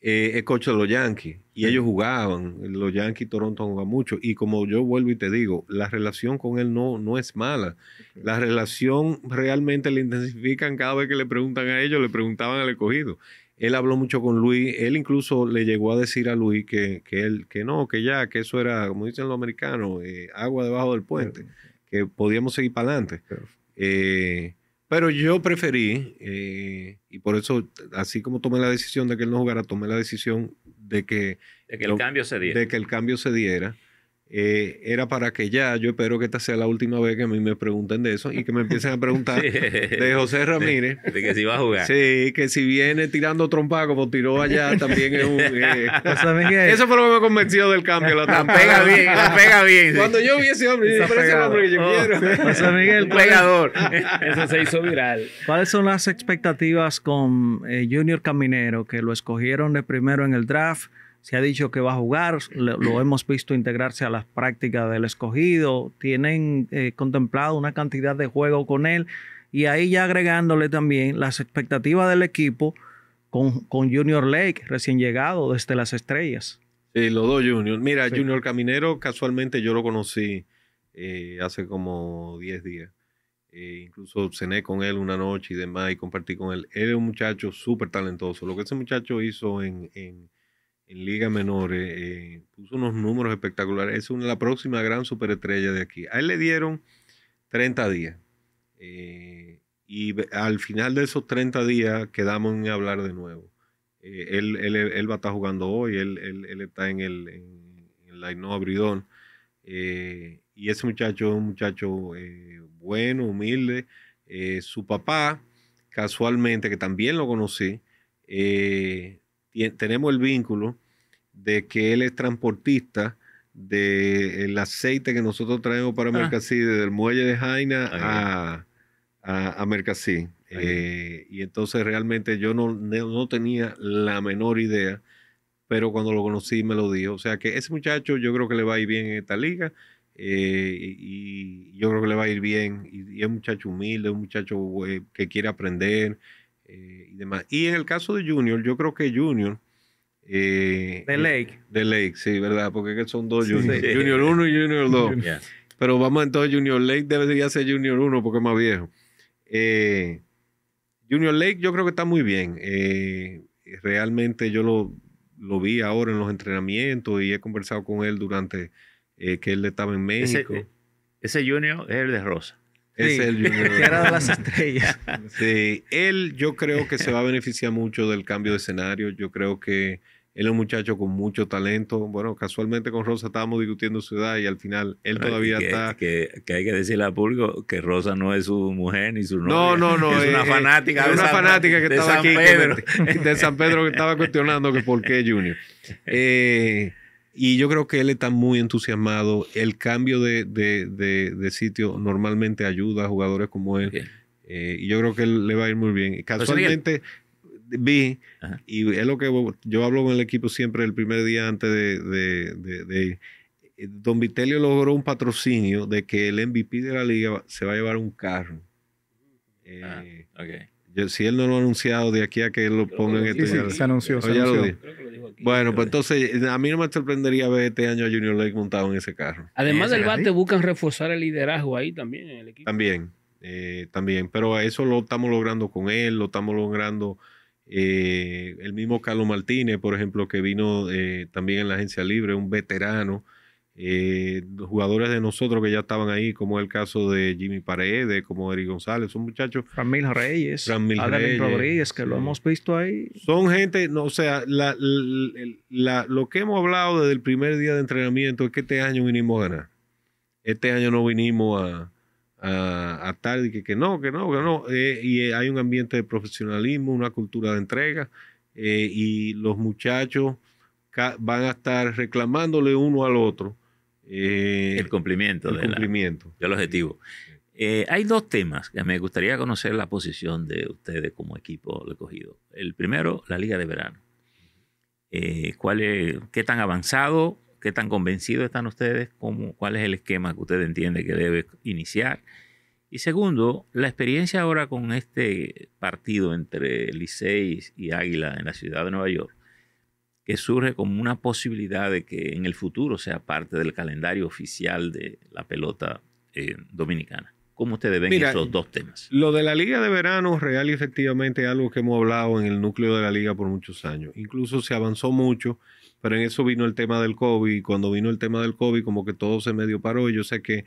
eh, es coche de los Yankees. Y ellos jugaban, los Yankees Toronto jugaban mucho. Y como yo vuelvo y te digo, la relación con él no, no es mala. La relación realmente le intensifican cada vez que le preguntan a ellos, le preguntaban al escogido. Él habló mucho con Luis, él incluso le llegó a decir a Luis que, él, que no, que ya, que eso era, como dicen los americanos, eh, agua debajo del puente, que podíamos seguir para adelante. Eh, pero yo preferí, eh, y por eso, así como tomé la decisión de que él no jugara, tomé la decisión de que, el cambio se diera. De que el cambio se diera. Eh, era para que ya, yo espero que esta sea la última vez que a mí me pregunten de eso y que me empiecen a preguntar de José Ramírez. De, que si va a jugar. Sí, que si viene tirando trompa como tiró allá, también es un... Miguel. Eh, pues, eso fue lo que me convenció del cambio. La, pega bien, la pega bien. Cuando yo vi ese hombre, me parece el hombre que yo oh. quiero. José pues, Miguel, pegador. eso se hizo viral. ¿Cuáles son las expectativas con eh, Junior Caminero, que lo escogieron de primero en el draft? se ha dicho que va a jugar, lo, hemos visto integrarse a las prácticas del escogido, tienen eh, contemplado una cantidad de juegos con él y ahí ya agregándole también las expectativas del equipo con, Junior Lake, recién llegado desde las estrellas. Sí, los dos Junior. Mira, Junior Caminero casualmente yo lo conocí eh, hace como 10 días. Eh, incluso cené con él una noche y demás y compartí con él. Era un muchacho súper talentoso. Lo que ese muchacho hizo en en Liga Menores, eh, puso unos números espectaculares. Es la próxima gran superestrella de aquí. A él le dieron 30 días. Eh, y al final de esos 30 días quedamos en hablar de nuevo. Eh, él, va a estar jugando hoy, él, está en el, en, en la Bridon Bridón. y ese muchacho es un muchacho bueno, humilde. su papá, casualmente, que también lo conocí, tenemos el vínculo de que él es transportista del el aceite que nosotros traemos para ah. desde el muelle de Jaina a, a, eh, y entonces realmente yo no, tenía la menor idea, pero cuando lo conocí me lo dijo. O sea que ese muchacho yo creo que le va a ir bien en esta liga. Eh, y yo creo que le va a ir bien. Y, es un muchacho humilde, un muchacho eh, que quiere aprender y demás. Y en el caso de Junior, yo creo que Junior, de eh, The Lake. de Lake, sí, ¿verdad? Porque son dos Junior, 1 y Junior 2. Pero vamos entonces, Junior Lake debería ser Junior 1 porque es más viejo. Eh, junior Lake yo creo que está muy bien. Eh, realmente yo lo, lo, vi ahora en los entrenamientos y he conversado con él durante que él estaba en México. Ese, ese Junior es el de Rosa es el Junior. de las estrellas. Sí, él yo creo que se va a beneficiar mucho del cambio de escenario. Yo creo que él es un muchacho con mucho talento. Bueno, casualmente con Rosa estábamos discutiendo su edad y al final él todavía está. Que, hay que decirle a Pulgo que Rosa no es su mujer ni su novia. No, no, no. Es una eh, eh, fanática. Es una fanática que de San Pedro. de San Pedro que estaba cuestionando que por qué Junior. Eh, y yo creo que él está muy entusiasmado. El cambio de, sitio normalmente ayuda a jugadores como él. Eh, y yo creo que él le va a ir muy bien. Casualmente vi, y es lo que yo hablo con el equipo siempre el primer día antes de eh, Don Vitelio logró un patrocinio de que el MVP de la liga se va a llevar un carro. Ah, eh, si él no lo ha anunciado de aquí a que lo ponga en este sí, se anunció. Bueno, pues entonces a mí no me sorprendería ver este año a Junior Lake montado en ese carro. Además del bate, buscan reforzar el liderazgo ahí también en el equipo. También, eh, también. Pero eso lo estamos logrando con él, lo estamos logrando. Eh, el mismo Carlos Martínez, por ejemplo, que vino eh, también en la agencia libre, un veterano eh, jugadores de nosotros que ya estaban ahí, como es el caso de Jimmy Paredes, como Eric González, son muchachos. Ramil Reyes, Ramil Reyes, Rodríguez, que lo hemos visto ahí. Son gente, no, o sea, la, lo que hemos hablado desde el primer día de entrenamiento es que este año vinimos a ganar. Este año no vinimos a, a, que, que no, que no, que no. Eh, y eh, hay un ambiente de profesionalismo, una cultura de entrega, eh, y los muchachos van a estar reclamándole uno al otro eh, el cumplimiento. del objetivo. Eh, hay dos temas que me gustaría conocer la posición de ustedes como equipo recogido. El primero, la liga de verano. Eh, ¿Qué tan avanzado, qué tan convencido están ustedes? ¿Cuál es el esquema que ustedes entienden que debe iniciar? Y segundo, la experiencia ahora con este partido entre Licey y Águila en la ciudad de Nueva York que surge como una posibilidad de que en el futuro sea parte del calendario oficial de la pelota eh, dominicana. ¿Cómo ustedes ven esos dos temas? Lo de la Liga de Verano real y efectivamente es algo que hemos hablado en el núcleo de la Liga por muchos años. Incluso se avanzó mucho, pero en eso vino el tema del COVID. cuando vino el tema del COVID, como que todo se medio paró. Yo sé que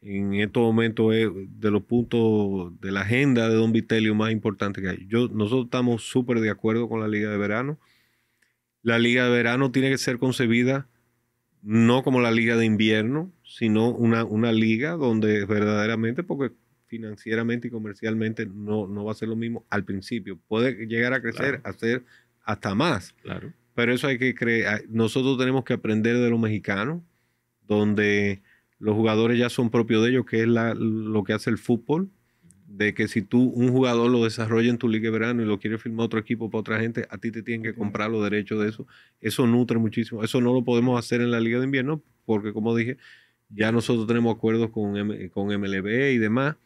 en estos momentos es de los puntos de la agenda de Don Vitelio más importante que hay. Yo, nosotros estamos súper de acuerdo con la Liga de Verano. La liga de verano tiene que ser concebida no como la liga de invierno, sino una, liga donde verdaderamente, porque financieramente y comercialmente no, no va a ser lo mismo al principio. Puede llegar a crecer, a ser hasta más. Claro. Pero eso hay que creer. Nosotros tenemos que aprender de los mexicanos, donde los jugadores ya son propios de ellos, que es lo que hace el fútbol de que si tú, un jugador lo desarrolla en tu liga de verano y lo quiere firmar otro equipo para otra gente, a ti te tienen que comprar los derechos de eso. Eso nutre muchísimo. Eso no lo podemos hacer en la liga de invierno porque, como dije, ya nosotros tenemos acuerdos con, MLB y demás.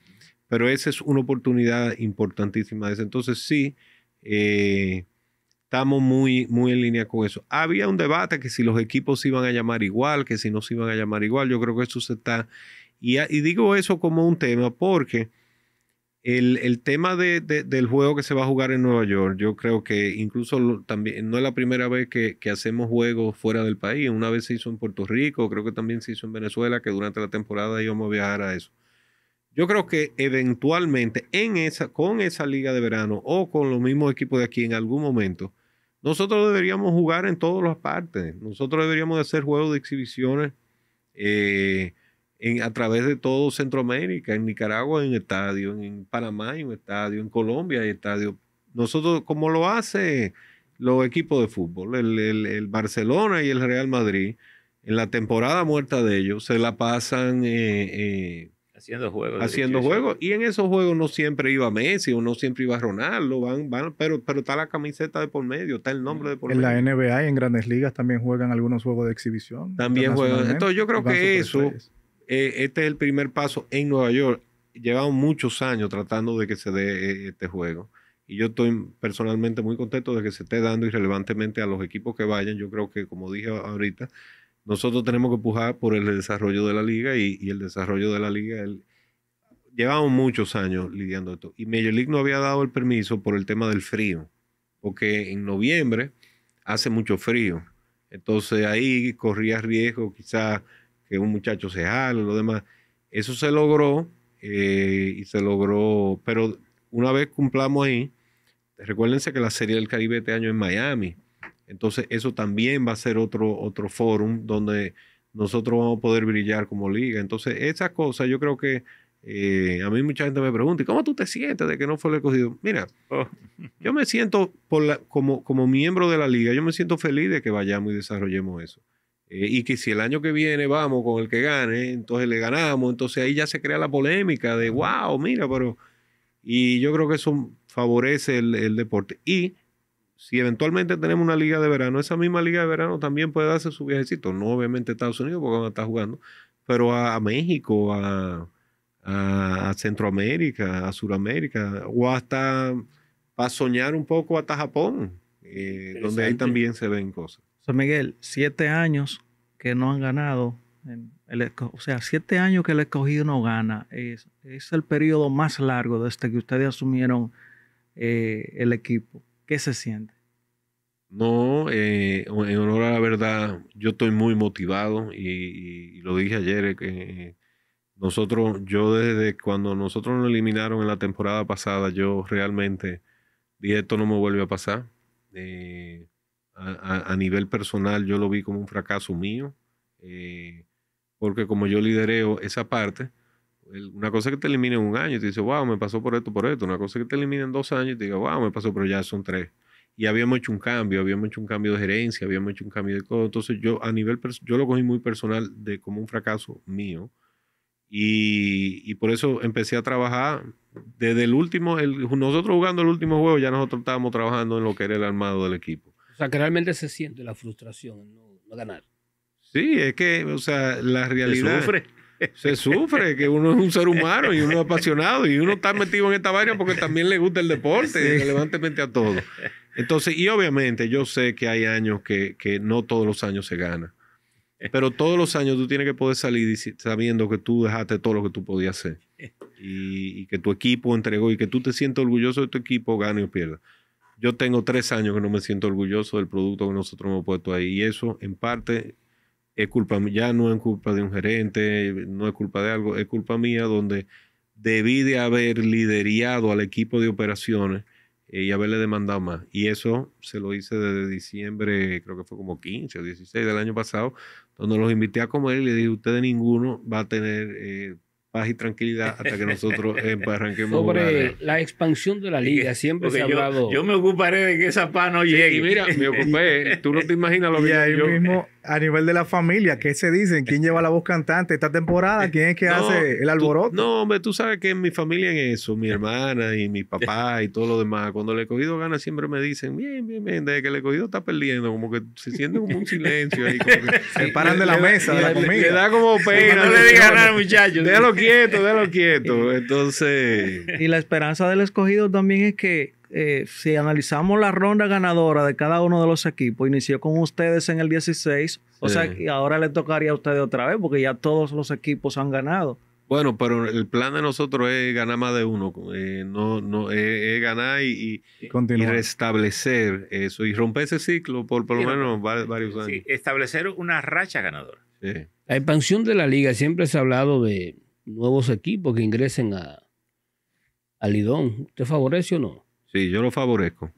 Pero esa es una oportunidad importantísima. Entonces sí, eh, estamos muy, muy en línea con eso. Había un debate que si los equipos se iban a llamar igual, que si no se iban a llamar igual. Yo creo que eso se está... y digo eso como un tema porque el, tema del juego que se va a jugar en Nueva York, yo creo que incluso también no es la primera vez que, hacemos juegos fuera del país. Una vez se hizo en Puerto Rico, creo que también se hizo en Venezuela, que durante la temporada íbamos a viajar a eso. Yo creo que eventualmente en esa, con esa liga de verano o con los mismos equipos de aquí en algún momento, nosotros deberíamos jugar en todas las partes. Nosotros deberíamos hacer juegos de exhibiciones. Eh, en, a través de todo Centroamérica, en Nicaragua en estadio, en Panamá hay un estadio, en Colombia hay estadio. Nosotros, como lo hace los equipos de fútbol, el, Barcelona y el Real Madrid, en la temporada muerta de ellos, se la pasan eh, eh, haciendo juegos. Haciendo juegos. Y en esos juegos no siempre iba Messi o no siempre iba Ronaldo, van, van, pero, pero está la camiseta de por medio, está el nombre mm. de por medio. En la NBA y en grandes ligas también juegan algunos juegos de exhibición. También juegan. Entonces yo creo que eso, eh, este es el primer paso en Nueva York. Llevamos muchos años tratando de que se dé eh, este juego. Y yo estoy personalmente muy contento de que se esté dando irrelevantemente a los equipos que vayan. Yo creo que, como dije ahorita, nosotros tenemos que empujar por el desarrollo de la liga y, el desarrollo de la liga. llevamos muchos años lidiando esto. Y Major League no había dado el permiso por el tema del frío, porque en noviembre hace mucho frío. Entonces ahí corría riesgo quizás que un muchacho se jale, lo demás. Eso se logró eh, y se logró, pero una vez cumplamos ahí, recuérdense que la Serie del Caribe este año en Miami. Entonces eso también va a ser otro, otro fórum donde nosotros vamos a poder brillar como liga. Entonces esas cosas yo creo que eh, a mí mucha gente me pregunta, ¿y cómo tú te sientes de que no fue el escogido? Mira, oh. yo me siento como, como miembro de la liga, yo me siento feliz de que vayamos y desarrollemos eso. Eh, y que si el año que viene vamos con el que gane, entonces le ganamos, entonces ahí ya se crea la polémica de, wow, mira, pero... Y yo creo que eso favorece el, deporte. Y si eventualmente tenemos una liga de verano, esa misma liga de verano también puede darse su viajecito, no obviamente a Estados Unidos porque van a estar jugando, pero a, México, a, Centroamérica, a Sudamérica, o hasta para soñar un poco hasta Japón, eh, donde ahí también se ven cosas. San Miguel, siete años que no han ganado. En o sea, siete años que el escogido no gana. Es, el periodo más largo desde que ustedes asumieron eh, el equipo. ¿Qué se siente? No, eh, en honor a la verdad, yo estoy muy motivado y, lo dije ayer. Eh, que nosotros, yo desde cuando nosotros nos eliminaron en la temporada pasada, yo realmente dije esto no me vuelve a pasar a, nivel personal yo lo vi como un fracaso mío, eh, porque como yo lidereo esa parte, una cosa que te elimine en un año y te dice, wow, me pasó por esto, por esto, una cosa que te elimine en dos años y te diga, wow, me pasó, pero ya son tres. Y habíamos hecho un cambio, habíamos hecho un cambio de gerencia, habíamos hecho un cambio de todo. Entonces yo a nivel, yo lo cogí muy personal de como un fracaso mío. Y, y, por eso empecé a trabajar desde el último, el, nosotros jugando el último juego, ya nosotros estábamos trabajando en lo que era el armado del equipo. O sea, que realmente se siente la frustración, no, no ganar. Sí, es que, o sea, la realidad. Se sufre. Se sufre, que uno es un ser humano y uno es apasionado y uno está metido en esta vaina porque también le gusta el deporte, relevantemente a todo. Entonces, y obviamente yo sé que hay años que, no todos los años se gana, pero todos los años tú tienes que poder salir sabiendo que tú dejaste todo lo que tú podías hacer y, que tu equipo entregó y que tú te sientes orgulloso de tu equipo, gane o pierda yo tengo tres años que no me siento orgulloso del producto que nosotros hemos puesto ahí. Y eso, en parte, es culpa Ya no es culpa de un gerente, no es culpa de algo, es culpa mía donde debí de haber liderado al equipo de operaciones eh, y haberle demandado más. Y eso se lo hice desde diciembre, creo que fue como 15 o 16 del año pasado, donde los invité a comer y le dije, ustedes ninguno va a tener... Eh, y tranquilidad hasta que nosotros eh, arranquemos Sobre la expansión de la liga, siempre se ha hablado. Yo, me ocuparé de que esa paz no llegue. mira, me ocupé. Tú no te imaginas lo que mismo a nivel de la familia, ¿qué se dicen? ¿Quién lleva la voz cantante esta temporada? Eh, ¿Quién es que hace el alboroto? no, hombre, tú sabes que en mi familia en eso, mi hermana y mi papá y todo lo demás, cuando el escogido gana siempre me dicen, bien, bien, bien, desde que el escogido está perdiendo, como que se siente como un silencio ahí. Como se paran de la mesa, de la comida. da como pena. no le digan nada, muchachos. Déjalo quieto, déjalo quieto. Entonces... Y la esperanza del escogido también es que eh, si analizamos la ronda ganadora de cada uno de los equipos, inició con ustedes en el 16, o sea, y ahora le tocaría a ustedes otra vez, porque ya todos los equipos han ganado. Bueno, pero el plan de nosotros es ganar más de uno, eh, no, no, eh, es, ganar y, restablecer eso y romper ese ciclo por lo menos varios años. establecer una racha ganadora. La expansión de la liga, siempre se ha hablado de nuevos equipos que ingresen a, a Lidón. ¿Usted favorece o no? Sí, yo lo favorezco.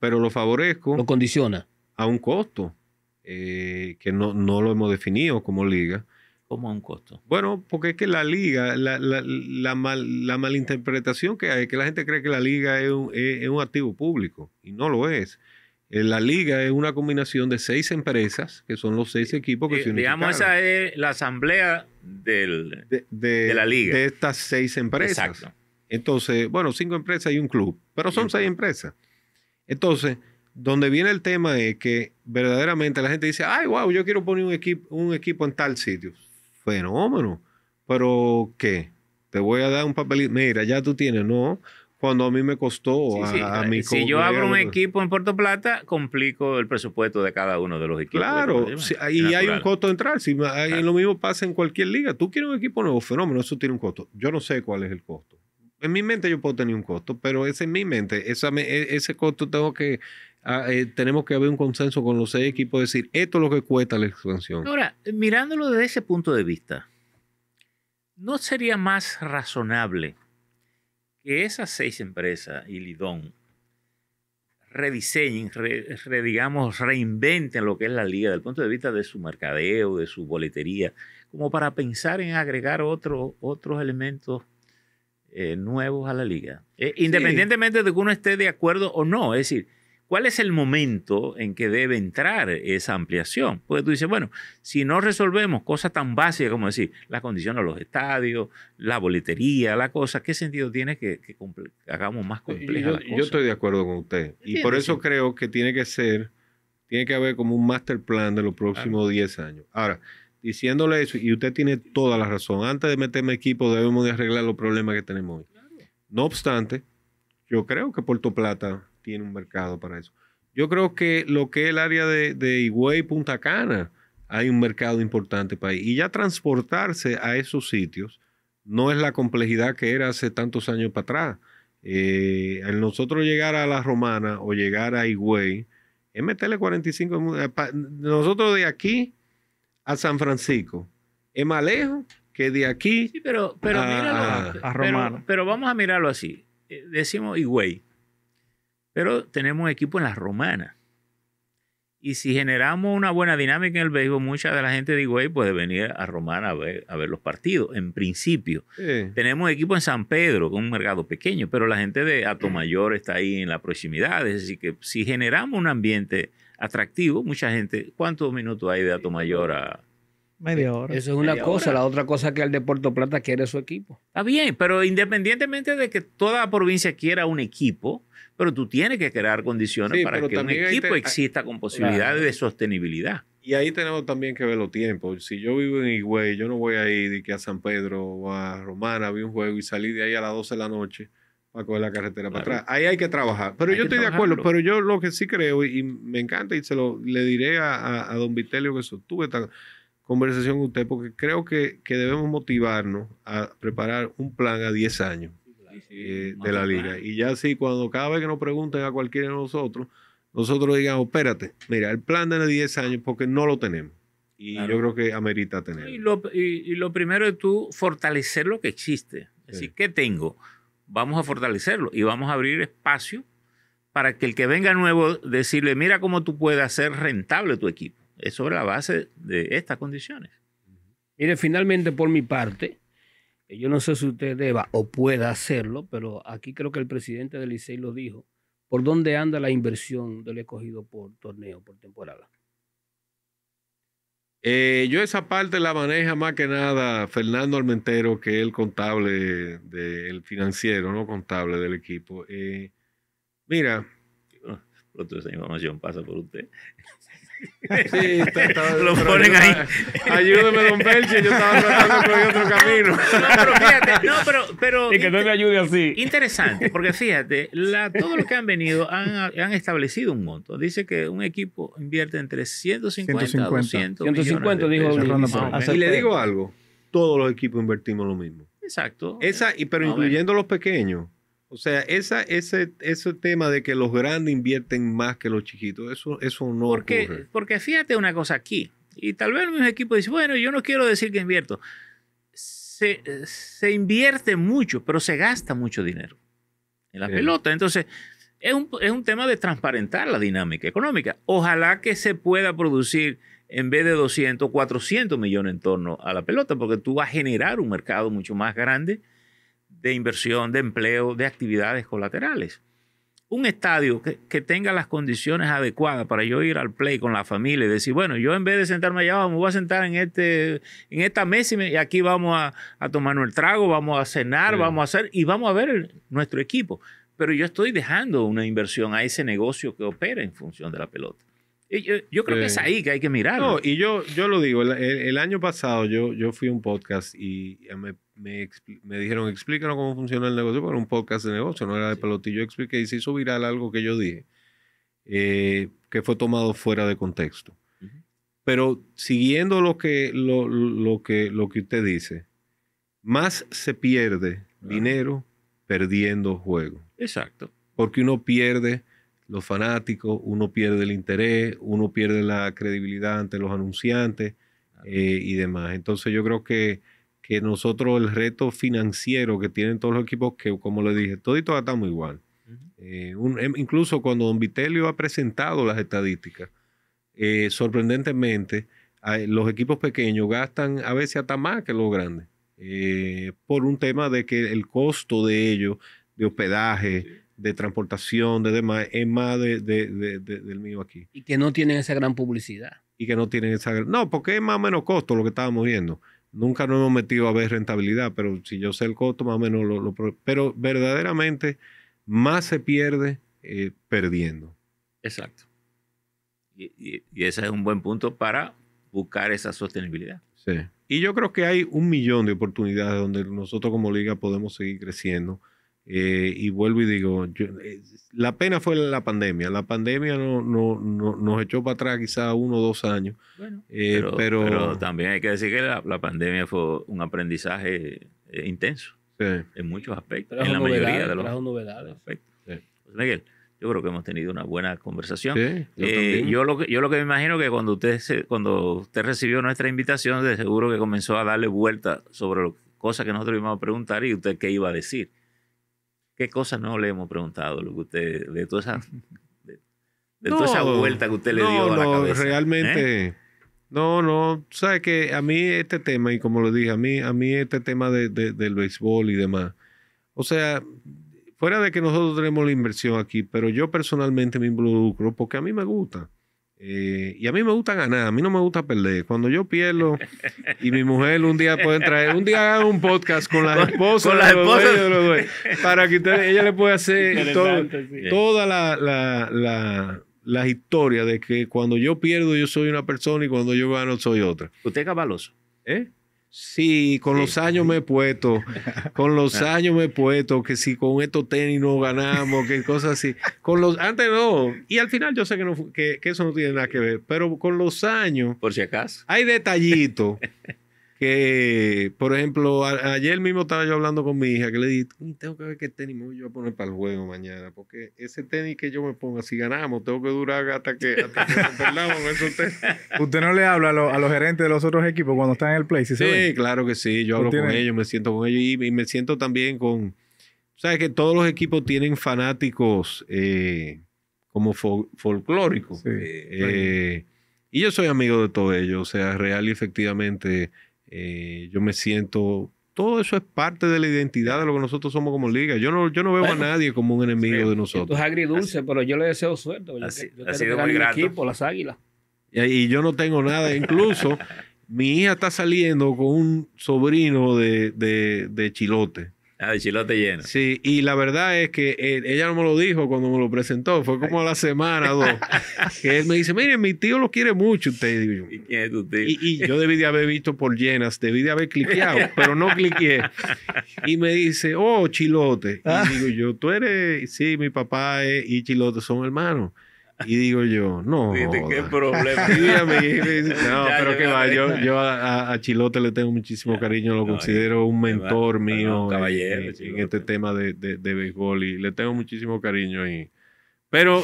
Pero lo favorezco. Lo condiciona. A un costo eh, que no, no, lo hemos definido como liga. ¿Cómo a un costo? Bueno, porque es que la liga, la, la, la, mal, la malinterpretación que hay, que la gente cree que la liga es un, es, un activo público y no lo es. Eh, la liga es una combinación de seis empresas, que son los seis eh, equipos que se unificaron. Digamos, esa es la asamblea de, de, la liga. De estas seis empresas. Exacto. Entonces, bueno, cinco empresas y un club, pero son seis empresas. Entonces, donde viene el tema es que verdaderamente la gente dice, ay, wow, yo quiero poner un equipo, un equipo en tal sitio. Fenómeno. Pero, ¿qué? Te voy a dar un papelito. Mira, ya tú tienes, ¿no? Cuando a mí me costó a, eh, mi Si yo eh, abro un equipo en Puerto Plata, complico el presupuesto de cada uno de los equipos. Claro, y hay un costo de entrar. Si eh, Lo mismo pasa en cualquier liga. Tú quieres un equipo nuevo, fenómeno, eso tiene un costo. Yo no sé cuál es el costo en mi mente yo puedo tener un costo, pero es en mi mente. E, ese costo tengo que, ah, eh, tenemos que haber un consenso con los seis equipos, decir, esto es lo que cuesta la expansión. Ahora, eh, mirándolo desde ese punto de vista, ¿no sería más razonable que esas seis empresas y Lidón rediseñen, digamos, reinventen lo que es la liga desde el punto de vista de su mercadeo, de su boletería, como para pensar en agregar otros elementos eh, nuevos a la liga. Eh, independientemente de que uno esté de acuerdo o no, es decir, ¿cuál es el momento en que debe entrar esa ampliación? Porque tú dices, bueno, si no resolvemos cosas tan básicas como decir la condición de los estadios, la boletería, la cosa, ¿qué sentido tiene que, hagamos más compleja? Yo, yo, estoy de acuerdo con usted y por eso creo que tiene que ser, tiene que haber como un master plan de los próximos 10 años. Ahora, diciéndole eso, y usted tiene toda la razón. Antes de meterme equipo, debemos de arreglar los problemas que tenemos hoy. No obstante, yo creo que Puerto Plata tiene un mercado para eso. Yo creo que lo que es el área de, Higüey, Punta Cana, hay un mercado importante para ahí. Y ya transportarse a esos sitios no es la complejidad que era hace tantos años para atrás. al eh, nosotros llegar a La Romana o llegar a Higüey, es meterle 45 eh, Nosotros de aquí a San Francisco es más lejos que de aquí sí, pero, a, míralo, a, Romano. Pero, vamos a mirarlo así. Eh, decimos Higüey, pero tenemos equipo en las romanas. Y si generamos una buena dinámica en el béisbol, mucha de la gente de Higüey puede venir a Romana a ver, a ver los partidos, en principio. Tenemos equipo en San Pedro, con un mercado pequeño, pero la gente de Atomayor está ahí en la proximidad. Es decir, que si generamos un ambiente atractivo. Mucha gente, ¿cuántos minutos hay de mayor a...? Media eh, hora. Eso es una cosa. La otra cosa que el de Puerto Plata quiere su equipo. Está bien, pero independientemente de que toda provincia quiera un equipo, pero tú tienes que crear condiciones para que un equipo exista con posibilidades de sostenibilidad. Y ahí tenemos también que ver los tiempos. Si yo vivo en Higüey, yo no voy a ir a San Pedro o a Romana, vi un juego y salí de ahí a las 12 de la noche para coger la carretera para atrás. Ahí hay que trabajar. Pero yo estoy de acuerdo, pero yo lo que sí creo, y me encanta, y se lo le diré a, don Vitelio que sostuve esta conversación con usted, porque creo que, debemos motivarnos a preparar un plan a 10 años eh, de la liga. Y ya sí, cuando cada vez que nos pregunten a cualquiera de nosotros, nosotros digamos, espérate, mira, el plan de 10 años, porque no lo tenemos. Y yo creo que amerita tenerlo. Y lo, primero es tú fortalecer lo que existe. Es decir, ¿qué tengo? vamos a fortalecerlo y vamos a abrir espacio para que el que venga nuevo decirle, mira cómo tú puedes hacer rentable tu equipo. Es sobre la base de estas condiciones. Mire, finalmente por mi parte, eh, yo no sé si usted deba o pueda hacerlo, pero aquí creo que el presidente del Licey lo dijo. ¿Por dónde anda la inversión del escogido por torneo, por temporada? Eh, yo esa parte la maneja más que nada Fernando Almentero, que es el contable, del financiero, no contable del equipo. Eh, mira. esa información pasa por usted. Sí, lo ponen ahí. Ayúdeme, don Belche yo estaba tratando por otro camino. No, pero fíjate, no, pero... pero y que no me ayude así. Interesante, porque fíjate, todos los que han venido han, establecido un monto. Dice que un equipo invierte entre 150, 150. 200 150, millones Y le digo algo, todos los equipos invertimos lo mismo. Exacto. Esa, pero incluyendo los pequeños. O sea, esa, ese, ese tema de que los grandes invierten más que los chiquitos, eso, eso no porque, ocurre. Porque fíjate una cosa aquí, y tal vez mis equipo dice, bueno, yo no quiero decir que invierto. Se, se invierte mucho, pero se gasta mucho dinero en la pelota. Entonces, es un, es un, tema de transparentar la dinámica económica. Ojalá que se pueda producir en vez de 200, 400 millones en torno a la pelota, porque tú vas a generar un mercado mucho más grande de inversión, de empleo, de actividades colaterales. Un estadio que, tenga las condiciones adecuadas para yo ir al play con la familia y decir, bueno, yo en vez de sentarme allá me voy a sentar en, este, en esta mesa y, aquí vamos a, a, tomarnos el trago, vamos a cenar, vamos a hacer y vamos a ver nuestro equipo. Pero yo estoy dejando una inversión a ese negocio que opera en función de la pelota. Yo, creo que es ahí que hay que mirar. No, y yo, yo lo digo, el, año pasado yo, yo fui a un podcast y me, dijeron, explícanos cómo funciona el negocio, Pero un podcast de negocio, no era de pelotillo. expliqué y se hizo viral algo que yo dije, eh, que fue tomado fuera de contexto. Pero siguiendo lo que, lo, que, lo que usted dice, más se pierde dinero perdiendo juego. Exacto. Porque uno pierde los fanáticos, uno pierde el interés, uno pierde la credibilidad ante los anunciantes eh, y demás. Entonces yo creo que, nosotros el reto financiero que tienen todos los equipos, que como le dije, todos y todas estamos igual. Eh, em, incluso cuando Don Vitelio ha presentado las estadísticas, eh, sorprendentemente, los equipos pequeños gastan a veces hasta más que los grandes, por un tema de que el costo de ellos, de hospedaje, de transportación, de demás, es más de, de, del mío aquí. Y que no tienen esa gran publicidad. Y que no tienen esa gran... No, porque es más o menos costo lo que estábamos viendo. Nunca nos hemos metido a ver rentabilidad, pero si yo sé el costo, más o menos lo... pero verdaderamente más se pierde eh, perdiendo. Exacto. Y, y, ese es un buen punto para buscar esa sostenibilidad. Sí. Y yo creo que hay un millón de oportunidades donde nosotros como liga podemos seguir creciendo eh, y vuelvo y digo, eh, la pena fue la pandemia. La pandemia no, no, nos echó para atrás quizá uno o dos años. Eh, pero, también hay que decir que la, pandemia fue un aprendizaje intenso en muchos aspectos, en la mayoría de los aspectos. Miguel, yo creo que hemos tenido una buena conversación. yo, lo que, yo lo que me imagino que cuando usted, cuando usted recibió nuestra invitación, de seguro que comenzó a darle vuelta sobre cosas que nosotros íbamos a preguntar y usted qué iba a decir. ¿Qué cosas no le hemos preguntado? Lo que usted, de toda esa, de, toda esa vuelta que usted le dio a la cabeza. Realmente. ¿eh? No, no, sabes que a mí este tema, y como lo dije, a mí, a mí este tema del béisbol y demás, o sea, fuera de que nosotros tenemos la inversión aquí, pero yo personalmente me involucro porque a mí me gusta. Eh, y a mí me gusta ganar, a mí no me gusta perder. Cuando yo pierdo y mi mujer un día puede traer, un día haga un podcast con la esposa, para que ella le pueda hacer toda la, la, historia de que cuando yo pierdo yo soy una persona y cuando yo gano soy otra. ¿Usted es cabaloso? ¿Eh? Sí, con los años me he puesto, con los ah. años me he puesto, que si con estos tenis no ganamos, que cosas así. Con los, antes no, y al final yo sé que, eso no tiene nada que ver, pero con los años... Por si acaso. Hay detallitos que, por ejemplo, ayer mismo estaba yo hablando con mi hija que le dije, mm, tengo que ver qué tenis me voy a poner para el juego mañana, porque ese tenis que yo me ponga, si ganamos, tengo que durar hasta que, hasta que nos perdamos ¿Usted no le habla a, los gerentes de los otros equipos cuando están en el play? sí, claro que sí, yo hablo con ellos, me siento con ellos y, me siento también con... Sabes que todos los equipos tienen fanáticos eh, como folclóricos. Eh, y yo soy amigo de todos ellos, o sea, real y efectivamente eh, yo me siento... Todo eso es parte de la identidad de lo que nosotros somos como liga. Yo no, yo no veo a nadie como un enemigo de nosotros. es agridulce, pero yo le deseo suerte. Yo, así, ha equipo, las águilas. Y, y yo no tengo nada. Incluso mi hija está saliendo con un sobrino de, de, de Chilote. Ah, chilote lleno. Sí, y la verdad es que eh, ella no me lo dijo cuando me lo presentó, fue como a la semana o dos, que él me dice, mire, mi tío lo quiere mucho usted. Y, yo, ¿Y quién es tu tío? Y, yo debí de haber visto por llenas, debí de haber cliqueado, pero no cliqué. Y me dice, oh, chilote. Y ah. digo yo, tú eres, sí, mi papá es, eh, y chilote son hermanos. Y digo yo, no. Dice, qué problema. no, pero qué va, yo, a, Chilote le tengo muchísimo cariño, lo considero un mentor mío en, este tema de, de, béisbol y le tengo muchísimo cariño ahí. Pero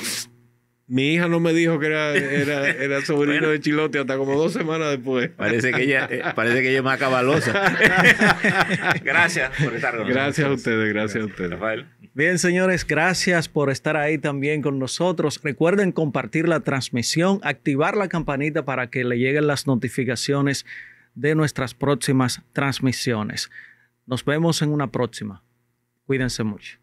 mi hija no me dijo que era, era, sobrino de Chilote hasta como dos semanas después. Parece que ella, eh, parece que ella es más cabalosa. gracias por estar con nosotros. Gracias a ustedes, gracias, a ustedes. Rafael. Bien, señores, gracias por estar ahí también con nosotros. Recuerden compartir la transmisión, activar la campanita para que le lleguen las notificaciones de nuestras próximas transmisiones. Nos vemos en una próxima. Cuídense mucho.